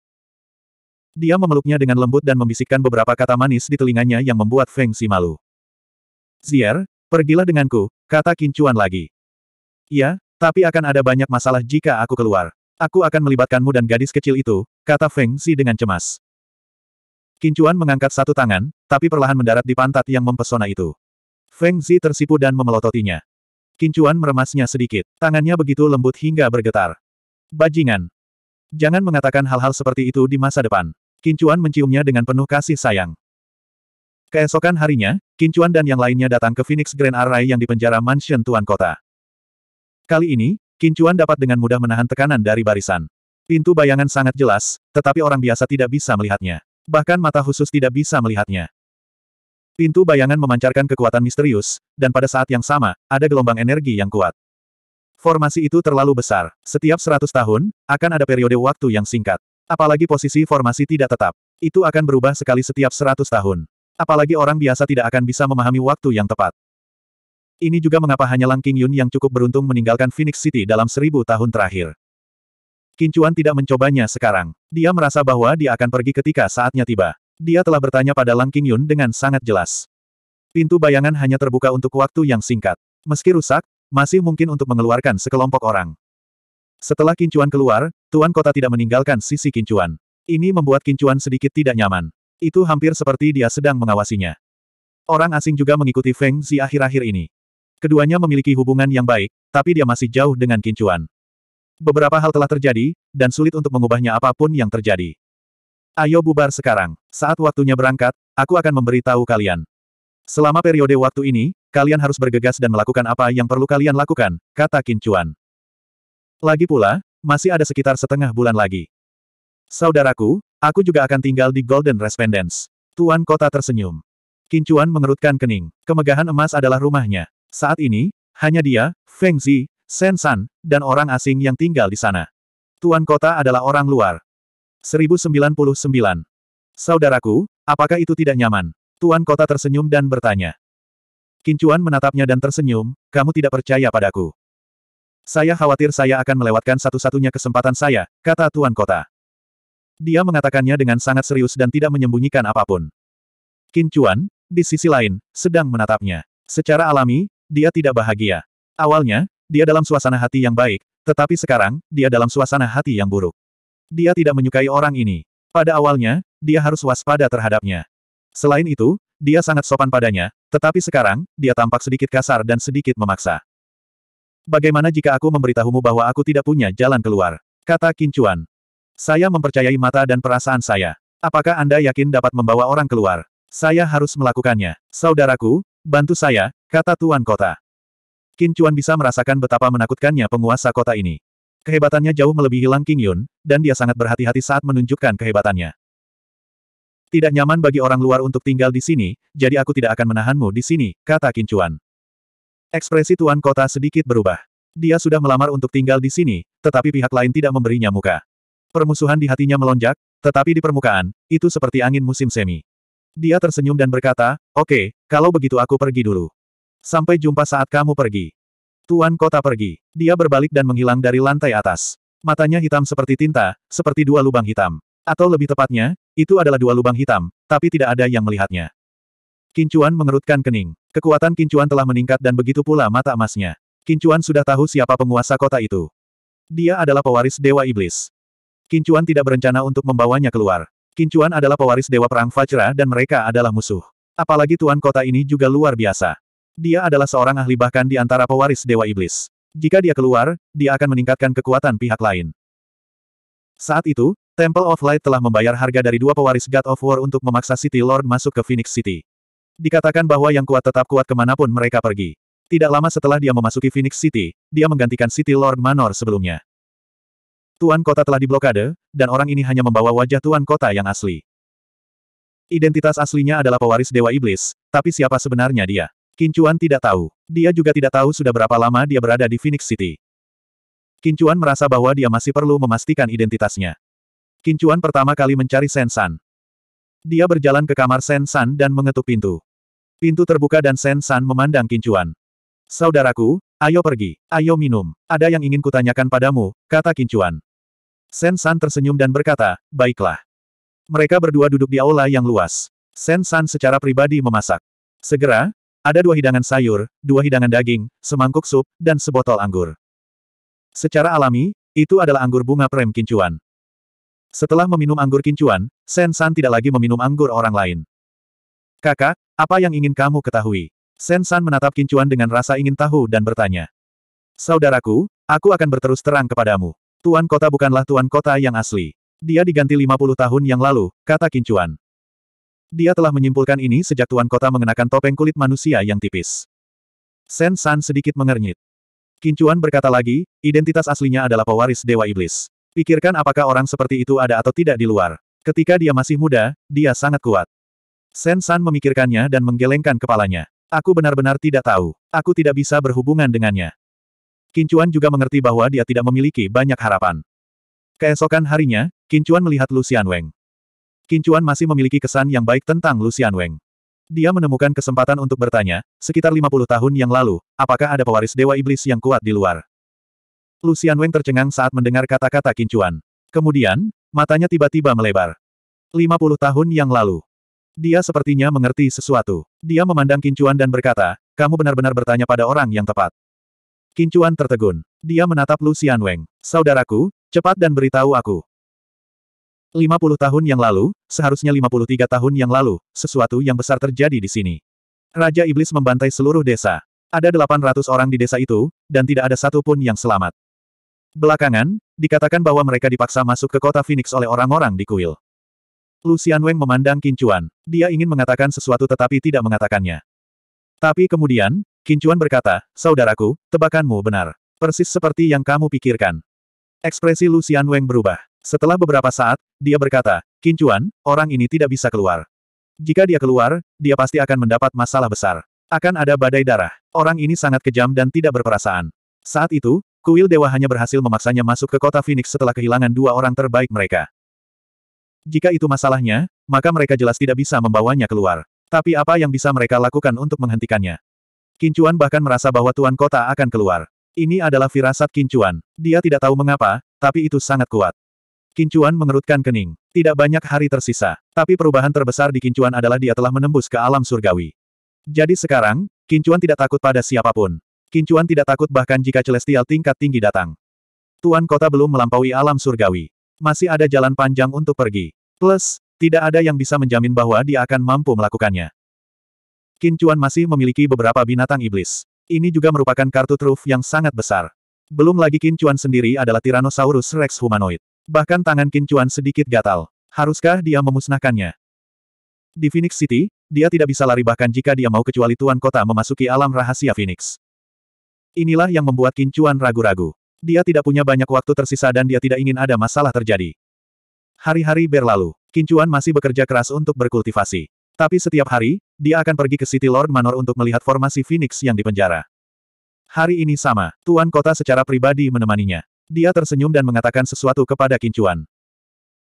Dia memeluknya dengan lembut dan membisikkan beberapa kata manis di telinganya yang membuat Feng Zi malu. Zier, pergilah denganku, kata Kincuan lagi. Ya, tapi akan ada banyak masalah jika aku keluar. Aku akan melibatkanmu dan gadis kecil itu, kata Feng Xi dengan cemas. Kincuan mengangkat satu tangan, tapi perlahan mendarat di pantat yang mempesona itu. Feng Xi tersipu dan memelototinya. Kincuan meremasnya sedikit, tangannya begitu lembut hingga bergetar. Bajingan! Jangan mengatakan hal-hal seperti itu di masa depan. Kincuan menciumnya dengan penuh kasih sayang. Keesokan harinya, Kincuan dan yang lainnya datang ke Phoenix Grand Array yang dipenjara mansion Tuan Kota. Kali ini, Kincuan dapat dengan mudah menahan tekanan dari barisan. Pintu bayangan sangat jelas, tetapi orang biasa tidak bisa melihatnya. Bahkan mata khusus tidak bisa melihatnya. Pintu bayangan memancarkan kekuatan misterius, dan pada saat yang sama, ada gelombang energi yang kuat. Formasi itu terlalu besar. Setiap 100 tahun, akan ada periode waktu yang singkat. Apalagi posisi formasi tidak tetap. Itu akan berubah sekali setiap 100 tahun. Apalagi orang biasa tidak akan bisa memahami waktu yang tepat. Ini juga mengapa hanya Lang King Yun yang cukup beruntung meninggalkan Phoenix City dalam seribu tahun terakhir. Kincuan tidak mencobanya sekarang. Dia merasa bahwa dia akan pergi ketika saatnya tiba. Dia telah bertanya pada Lang King Yun dengan sangat jelas. Pintu bayangan hanya terbuka untuk waktu yang singkat. Meski rusak, masih mungkin untuk mengeluarkan sekelompok orang. Setelah Kincuan keluar, Tuan Kota tidak meninggalkan sisi Kincuan. Ini membuat Kincuan sedikit tidak nyaman. Itu hampir seperti dia sedang mengawasinya. Orang asing juga mengikuti Feng Zi akhir-akhir ini. Keduanya memiliki hubungan yang baik, tapi dia masih jauh dengan Kincuan. Beberapa hal telah terjadi, dan sulit untuk mengubahnya apapun yang terjadi. Ayo bubar sekarang. Saat waktunya berangkat, aku akan memberitahu kalian. Selama periode waktu ini, kalian harus bergegas dan melakukan apa yang perlu kalian lakukan, kata Kincuan. Lagi pula, masih ada sekitar setengah bulan lagi. Saudaraku, aku juga akan tinggal di Golden Respondence. Tuan kota tersenyum. Kincuan mengerutkan kening. Kemegahan emas adalah rumahnya. Saat ini, hanya dia, Feng Zi, Shen San, dan orang asing yang tinggal di sana. Tuan kota adalah orang luar. 1099. Saudaraku, apakah itu tidak nyaman? Tuan kota tersenyum dan bertanya. Kincuan menatapnya dan tersenyum, kamu tidak percaya padaku. Saya khawatir saya akan melewatkan satu-satunya kesempatan saya, kata Tuan Kota. Dia mengatakannya dengan sangat serius dan tidak menyembunyikan apapun. Kincuan, di sisi lain, sedang menatapnya. Secara alami, dia tidak bahagia. Awalnya, dia dalam suasana hati yang baik, tetapi sekarang, dia dalam suasana hati yang buruk. Dia tidak menyukai orang ini. Pada awalnya, dia harus waspada terhadapnya. Selain itu, dia sangat sopan padanya, tetapi sekarang, dia tampak sedikit kasar dan sedikit memaksa. Bagaimana jika aku memberitahumu bahwa aku tidak punya jalan keluar? Kata Kincuan. Saya mempercayai mata dan perasaan saya. Apakah Anda yakin dapat membawa orang keluar? Saya harus melakukannya. Saudaraku, Bantu saya, kata Tuan Kota. Qin Chuan bisa merasakan betapa menakutkannya penguasa kota ini. Kehebatannya jauh melebihi Lang King Yun, dan dia sangat berhati-hati saat menunjukkan kehebatannya. Tidak nyaman bagi orang luar untuk tinggal di sini, jadi aku tidak akan menahanmu di sini, kata Qin Chuan. Ekspresi Tuan Kota sedikit berubah. Dia sudah melamar untuk tinggal di sini, tetapi pihak lain tidak memberinya muka. Permusuhan di hatinya melonjak, tetapi di permukaan, itu seperti angin musim semi. Dia tersenyum dan berkata, Oke, okay, kalau begitu aku pergi dulu. Sampai jumpa saat kamu pergi. Tuan kota pergi. Dia berbalik dan menghilang dari lantai atas. Matanya hitam seperti tinta, seperti dua lubang hitam. Atau lebih tepatnya, itu adalah dua lubang hitam, tapi tidak ada yang melihatnya. Kincuan mengerutkan kening. Kekuatan Kincuan telah meningkat dan begitu pula mata emasnya. Kincuan sudah tahu siapa penguasa kota itu. Dia adalah pewaris Dewa Iblis. Kincuan tidak berencana untuk membawanya keluar. Kincuan adalah pewaris Dewa Perang Fajra dan mereka adalah musuh. Apalagi tuan kota ini juga luar biasa. Dia adalah seorang ahli bahkan di antara pewaris Dewa Iblis. Jika dia keluar, dia akan meningkatkan kekuatan pihak lain. Saat itu, Temple of Light telah membayar harga dari dua pewaris God of War untuk memaksa City Lord masuk ke Phoenix City. Dikatakan bahwa yang kuat tetap kuat kemanapun mereka pergi. Tidak lama setelah dia memasuki Phoenix City, dia menggantikan City Lord Manor sebelumnya. Tuan kota telah diblokade, dan orang ini hanya membawa wajah tuan kota yang asli. Identitas aslinya adalah pewaris Dewa Iblis, tapi siapa sebenarnya dia? Kincuan tidak tahu. Dia juga tidak tahu sudah berapa lama dia berada di Phoenix City. Kincuan merasa bahwa dia masih perlu memastikan identitasnya. Kincuan pertama kali mencari Sen San. Dia berjalan ke kamar Sen San dan mengetuk pintu. Pintu terbuka dan Sen San memandang Kincuan. Saudaraku, ayo pergi, ayo minum. Ada yang ingin kutanyakan padamu, kata Kincuan. Sen San tersenyum dan berkata, baiklah. Mereka berdua duduk di aula yang luas. Sen San secara pribadi memasak. Segera, ada dua hidangan sayur, dua hidangan daging, semangkuk sup, dan sebotol anggur. Secara alami, itu adalah anggur bunga prem kincuan. Setelah meminum anggur kincuan, Sen San tidak lagi meminum anggur orang lain. Kakak, apa yang ingin kamu ketahui? Sen San menatap kincuan dengan rasa ingin tahu dan bertanya. Saudaraku, aku akan berterus terang kepadamu. Tuan kota bukanlah tuan kota yang asli. Dia diganti 50 tahun yang lalu, kata Kincuan. Dia telah menyimpulkan ini sejak tuan kota mengenakan topeng kulit manusia yang tipis. Sen San sedikit mengernyit. Kincuan berkata lagi, identitas aslinya adalah pewaris Dewa Iblis. Pikirkan apakah orang seperti itu ada atau tidak di luar. Ketika dia masih muda, dia sangat kuat. Sen San memikirkannya dan menggelengkan kepalanya. Aku benar-benar tidak tahu. Aku tidak bisa berhubungan dengannya. Kincuan juga mengerti bahwa dia tidak memiliki banyak harapan. Keesokan harinya, Kincuan melihat Lucian Weng. Kincuan masih memiliki kesan yang baik tentang Lucian Weng. Dia menemukan kesempatan untuk bertanya, sekitar 50 tahun yang lalu, apakah ada pewaris Dewa Iblis yang kuat di luar? Lucian Weng tercengang saat mendengar kata-kata Kincuan. Kemudian, matanya tiba-tiba melebar. 50 tahun yang lalu. Dia sepertinya mengerti sesuatu. Dia memandang Kincuan dan berkata, kamu benar-benar bertanya pada orang yang tepat. Kincuan tertegun. Dia menatap Lu Weng. Saudaraku, cepat dan beritahu aku. 50 tahun yang lalu, seharusnya 53 tahun yang lalu, sesuatu yang besar terjadi di sini. Raja Iblis membantai seluruh desa. Ada 800 orang di desa itu, dan tidak ada satupun yang selamat. Belakangan, dikatakan bahwa mereka dipaksa masuk ke kota Phoenix oleh orang-orang di kuil. Lucian Weng memandang Kincuan. Dia ingin mengatakan sesuatu tetapi tidak mengatakannya. Tapi kemudian, Kincuan berkata, saudaraku, tebakanmu benar. Persis seperti yang kamu pikirkan. Ekspresi Lucian Weng berubah. Setelah beberapa saat, dia berkata, Kincuan, orang ini tidak bisa keluar. Jika dia keluar, dia pasti akan mendapat masalah besar. Akan ada badai darah. Orang ini sangat kejam dan tidak berperasaan. Saat itu, kuil dewa hanya berhasil memaksanya masuk ke kota Phoenix setelah kehilangan dua orang terbaik mereka. Jika itu masalahnya, maka mereka jelas tidak bisa membawanya keluar. Tapi apa yang bisa mereka lakukan untuk menghentikannya? Kincuan bahkan merasa bahwa tuan kota akan keluar. Ini adalah firasat Kincuan. Dia tidak tahu mengapa, tapi itu sangat kuat. Kincuan mengerutkan kening. Tidak banyak hari tersisa, tapi perubahan terbesar di Kincuan adalah dia telah menembus ke alam surgawi. Jadi sekarang, Kincuan tidak takut pada siapapun. Kincuan tidak takut bahkan jika Celestial tingkat tinggi datang. Tuan kota belum melampaui alam surgawi. Masih ada jalan panjang untuk pergi. Plus, tidak ada yang bisa menjamin bahwa dia akan mampu melakukannya. Kincuan masih memiliki beberapa binatang iblis. Ini juga merupakan kartu truf yang sangat besar. Belum lagi Kincuan sendiri adalah Tyrannosaurus Rex humanoid. Bahkan tangan Kincuan sedikit gatal. Haruskah dia memusnahkannya? Di Phoenix City, dia tidak bisa lari bahkan jika dia mau kecuali tuan kota memasuki alam rahasia Phoenix. Inilah yang membuat Kincuan ragu-ragu. Dia tidak punya banyak waktu tersisa dan dia tidak ingin ada masalah terjadi. Hari-hari berlalu, Kincuan masih bekerja keras untuk berkultivasi. Tapi setiap hari, dia akan pergi ke City Lord Manor untuk melihat formasi Phoenix yang dipenjara. Hari ini sama, Tuan Kota secara pribadi menemaninya. Dia tersenyum dan mengatakan sesuatu kepada Kincuan.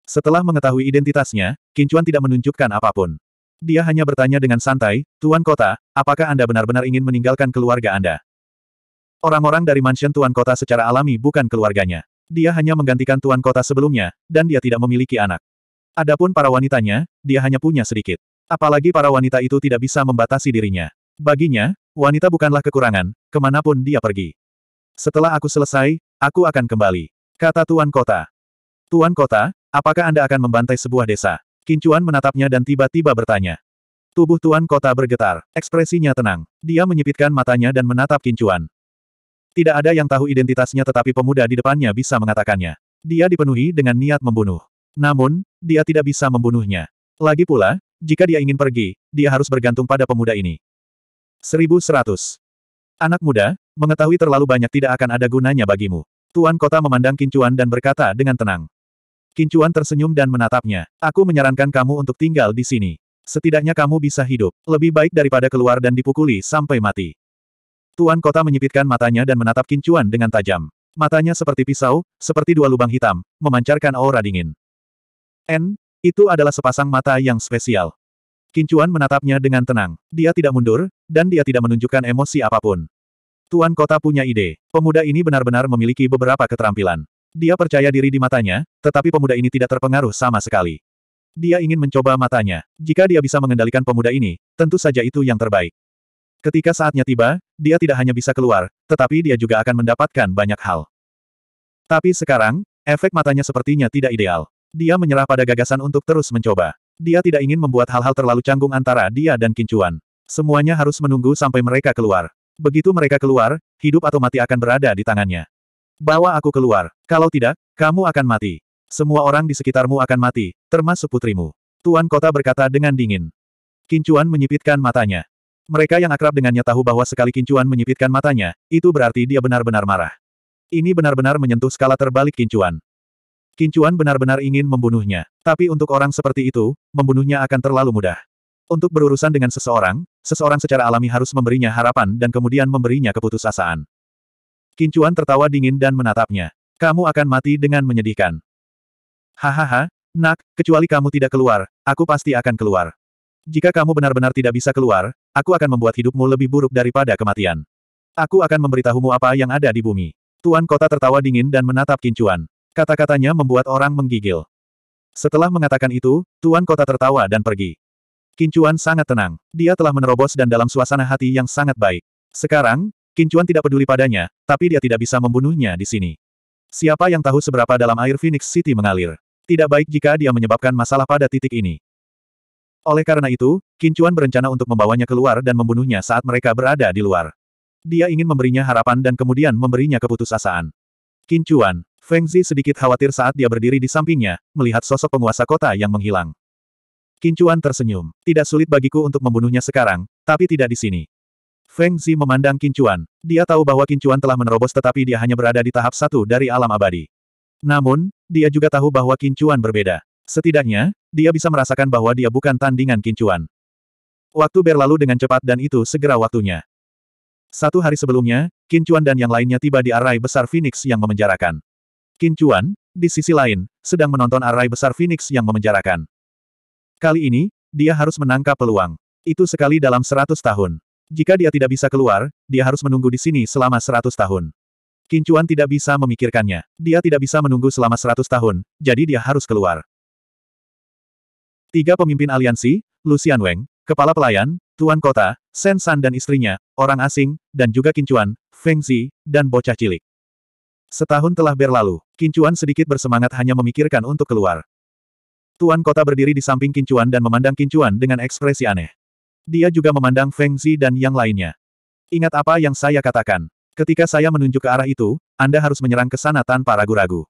Setelah mengetahui identitasnya, Kincuan tidak menunjukkan apapun. Dia hanya bertanya dengan santai, Tuan Kota, apakah Anda benar-benar ingin meninggalkan keluarga Anda? Orang-orang dari mansion Tuan Kota secara alami bukan keluarganya. Dia hanya menggantikan Tuan Kota sebelumnya, dan dia tidak memiliki anak. Adapun para wanitanya, dia hanya punya sedikit. Apalagi para wanita itu tidak bisa membatasi dirinya. Baginya, wanita bukanlah kekurangan, kemanapun dia pergi. Setelah aku selesai, aku akan kembali. Kata Tuan Kota. Tuan Kota, apakah Anda akan membantai sebuah desa? Kincuan menatapnya dan tiba-tiba bertanya. Tubuh Tuan Kota bergetar, ekspresinya tenang. Dia menyipitkan matanya dan menatap Kincuan. Tidak ada yang tahu identitasnya tetapi pemuda di depannya bisa mengatakannya. Dia dipenuhi dengan niat membunuh. Namun, dia tidak bisa membunuhnya. Lagi pula, jika dia ingin pergi, dia harus bergantung pada pemuda ini. 1100. Anak muda, mengetahui terlalu banyak tidak akan ada gunanya bagimu. Tuan kota memandang Kincuan dan berkata dengan tenang. Kincuan tersenyum dan menatapnya. Aku menyarankan kamu untuk tinggal di sini. Setidaknya kamu bisa hidup. Lebih baik daripada keluar dan dipukuli sampai mati. Tuan kota menyipitkan matanya dan menatap Kincuan dengan tajam. Matanya seperti pisau, seperti dua lubang hitam, memancarkan aura dingin. N, itu adalah sepasang mata yang spesial. Kincuan menatapnya dengan tenang. Dia tidak mundur, dan dia tidak menunjukkan emosi apapun. Tuan kota punya ide. Pemuda ini benar-benar memiliki beberapa keterampilan. Dia percaya diri di matanya, tetapi pemuda ini tidak terpengaruh sama sekali. Dia ingin mencoba matanya. Jika dia bisa mengendalikan pemuda ini, tentu saja itu yang terbaik. Ketika saatnya tiba, dia tidak hanya bisa keluar, tetapi dia juga akan mendapatkan banyak hal. Tapi sekarang, efek matanya sepertinya tidak ideal. Dia menyerah pada gagasan untuk terus mencoba. Dia tidak ingin membuat hal-hal terlalu canggung antara dia dan Kincuan. Semuanya harus menunggu sampai mereka keluar. Begitu mereka keluar, hidup atau mati akan berada di tangannya. Bawa aku keluar. Kalau tidak, kamu akan mati. Semua orang di sekitarmu akan mati, termasuk putrimu. Tuan kota berkata dengan dingin. Kincuan menyipitkan matanya. Mereka yang akrab dengannya tahu bahwa sekali Kincuan menyipitkan matanya, itu berarti dia benar-benar marah. Ini benar-benar menyentuh skala terbalik Kincuan. Kincuan benar-benar ingin membunuhnya. Tapi untuk orang seperti itu, membunuhnya akan terlalu mudah. Untuk berurusan dengan seseorang, seseorang secara alami harus memberinya harapan dan kemudian memberinya keputusasaan. Kincuan tertawa dingin dan menatapnya. Kamu akan mati dengan menyedihkan. Hahaha, nak, kecuali kamu tidak keluar, aku pasti akan keluar. Jika kamu benar-benar tidak bisa keluar, aku akan membuat hidupmu lebih buruk daripada kematian. Aku akan memberitahumu apa yang ada di bumi. Tuan kota tertawa dingin dan menatap kincuan. Kata-katanya membuat orang menggigil. Setelah mengatakan itu, Tuan Kota tertawa dan pergi. Kincuan sangat tenang. Dia telah menerobos dan dalam suasana hati yang sangat baik. Sekarang, Kincuan tidak peduli padanya, tapi dia tidak bisa membunuhnya di sini. Siapa yang tahu seberapa dalam air Phoenix City mengalir? Tidak baik jika dia menyebabkan masalah pada titik ini. Oleh karena itu, Kincuan berencana untuk membawanya keluar dan membunuhnya saat mereka berada di luar. Dia ingin memberinya harapan dan kemudian memberinya keputusasaan. Kincuan, Feng Zi sedikit khawatir saat dia berdiri di sampingnya, melihat sosok penguasa kota yang menghilang. Kincuan tersenyum. Tidak sulit bagiku untuk membunuhnya sekarang, tapi tidak di sini. Feng Zi memandang Kincuan. Dia tahu bahwa Kincuan telah menerobos tetapi dia hanya berada di tahap satu dari alam abadi. Namun, dia juga tahu bahwa Kincuan berbeda. Setidaknya, dia bisa merasakan bahwa dia bukan tandingan Kincuan. Waktu berlalu dengan cepat dan itu segera waktunya. Satu hari sebelumnya, Kincuan dan yang lainnya tiba di arai besar Phoenix yang memenjarakan. Qin Chuan, di sisi lain, sedang menonton arai besar Phoenix yang memenjarakan. Kali ini, dia harus menangkap peluang. Itu sekali dalam seratus tahun. Jika dia tidak bisa keluar, dia harus menunggu di sini selama seratus tahun. Qin Chuan tidak bisa memikirkannya. Dia tidak bisa menunggu selama seratus tahun, jadi dia harus keluar. Tiga pemimpin aliansi, Lucian Weng, Kepala Pelayan, Tuan Kota, Sen San dan istrinya, orang asing, dan juga Qin Chuan, Feng Zi, dan bocah cilik. Setahun telah berlalu, Kincuan sedikit bersemangat hanya memikirkan untuk keluar. Tuan kota berdiri di samping Kincuan dan memandang Kincuan dengan ekspresi aneh. Dia juga memandang Feng Zi dan yang lainnya. Ingat apa yang saya katakan. Ketika saya menunjuk ke arah itu, Anda harus menyerang ke sana tanpa ragu-ragu.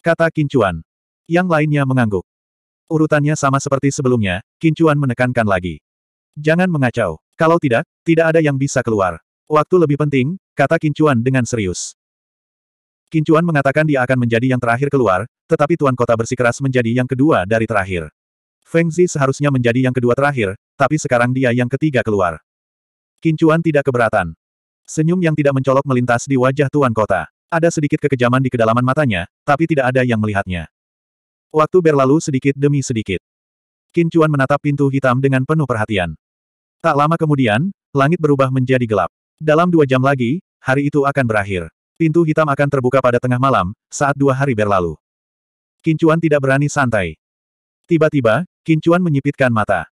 Kata Kincuan. Yang lainnya mengangguk. Urutannya sama seperti sebelumnya, Kincuan menekankan lagi. Jangan mengacau. Kalau tidak, tidak ada yang bisa keluar. Waktu lebih penting, kata Kincuan dengan serius. Kincuan mengatakan dia akan menjadi yang terakhir keluar, tetapi Tuan Kota bersikeras menjadi yang kedua dari terakhir. Feng Zi seharusnya menjadi yang kedua terakhir, tapi sekarang dia yang ketiga keluar. Kincuan tidak keberatan. Senyum yang tidak mencolok melintas di wajah Tuan Kota. Ada sedikit kekejaman di kedalaman matanya, tapi tidak ada yang melihatnya. Waktu berlalu sedikit demi sedikit. Kincuan menatap pintu hitam dengan penuh perhatian. Tak lama kemudian, langit berubah menjadi gelap. Dalam dua jam lagi, hari itu akan berakhir. Pintu hitam akan terbuka pada tengah malam, saat dua hari berlalu. Kincuan tidak berani santai. Tiba-tiba, Kincuan menyipitkan mata.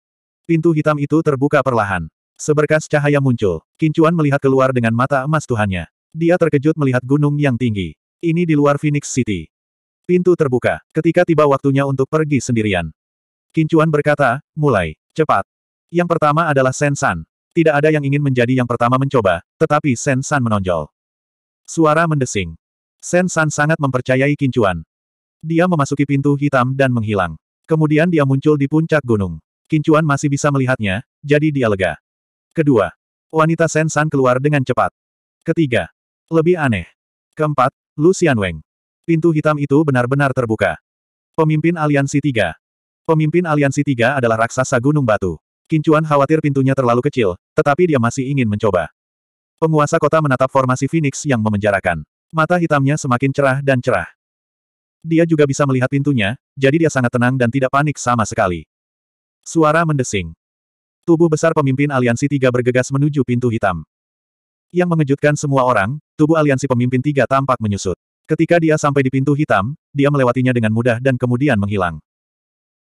Pintu hitam itu terbuka perlahan. Seberkas cahaya muncul, Kincuan melihat keluar dengan mata emas Tuhannya. Dia terkejut melihat gunung yang tinggi. Ini di luar Phoenix City. Pintu terbuka, ketika tiba waktunya untuk pergi sendirian. Kincuan berkata, mulai, cepat. Yang pertama adalah Sen San. Tidak ada yang ingin menjadi yang pertama mencoba, tetapi Sen San menonjol. Suara mendesing. Sen San sangat mempercayai Kincuan. Dia memasuki pintu hitam dan menghilang. Kemudian dia muncul di puncak gunung. Kincuan masih bisa melihatnya, jadi dia lega. Kedua, wanita Sen San keluar dengan cepat. Ketiga, lebih aneh. Keempat, Lucian Weng. Pintu hitam itu benar-benar terbuka. Pemimpin Aliansi Tiga. Pemimpin Aliansi Tiga adalah raksasa Gunung Batu. Kincuan khawatir pintunya terlalu kecil, tetapi dia masih ingin mencoba. Penguasa kota menatap formasi Phoenix yang memenjarakan. Mata hitamnya semakin cerah dan cerah. Dia juga bisa melihat pintunya, jadi dia sangat tenang dan tidak panik sama sekali. Suara mendesing. Tubuh besar pemimpin aliansi tiga bergegas menuju pintu hitam. Yang mengejutkan semua orang, tubuh aliansi pemimpin tiga tampak menyusut. Ketika dia sampai di pintu hitam, dia melewatinya dengan mudah dan kemudian menghilang.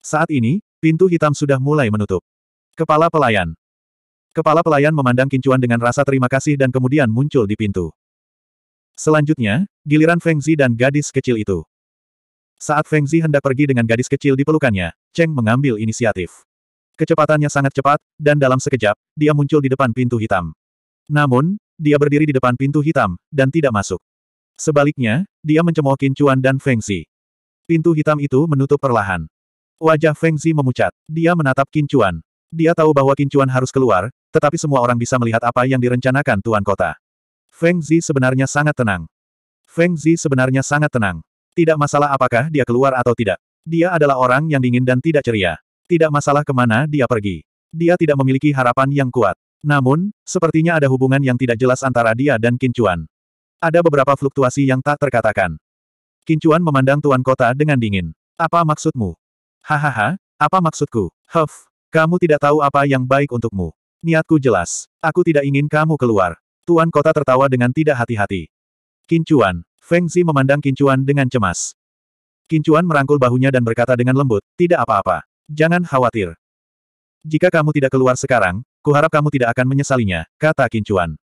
Saat ini, pintu hitam sudah mulai menutup. Kepala pelayan. Kepala pelayan memandang Kincuan dengan rasa terima kasih dan kemudian muncul di pintu. Selanjutnya, giliran Feng Zi dan gadis kecil itu. Saat Feng Zi hendak pergi dengan gadis kecil di pelukannya, Cheng mengambil inisiatif. Kecepatannya sangat cepat, dan dalam sekejap, dia muncul di depan pintu hitam. Namun, dia berdiri di depan pintu hitam, dan tidak masuk. Sebaliknya, dia mencemooh Kincuan dan Feng Zi. Pintu hitam itu menutup perlahan. Wajah Feng Zi memucat. Dia menatap Kincuan. Dia tahu bahwa Kincuan harus keluar, tetapi semua orang bisa melihat apa yang direncanakan Tuan Kota. Feng Zi sebenarnya sangat tenang. Feng Zi sebenarnya sangat tenang. Tidak masalah apakah dia keluar atau tidak. Dia adalah orang yang dingin dan tidak ceria. Tidak masalah kemana dia pergi. Dia tidak memiliki harapan yang kuat. Namun, sepertinya ada hubungan yang tidak jelas antara dia dan Kincuan. Ada beberapa fluktuasi yang tak terkatakan. Kincuan memandang Tuan Kota dengan dingin. Apa maksudmu? Hahaha, apa maksudku? Huff, kamu tidak tahu apa yang baik untukmu. Niatku jelas. Aku tidak ingin kamu keluar. Tuan kota tertawa dengan tidak hati-hati. Kincuan. Feng Zi memandang Kincuan dengan cemas. Kincuan merangkul bahunya dan berkata dengan lembut, tidak apa-apa. Jangan khawatir. Jika kamu tidak keluar sekarang, kuharap kamu tidak akan menyesalinya, kata Kincuan.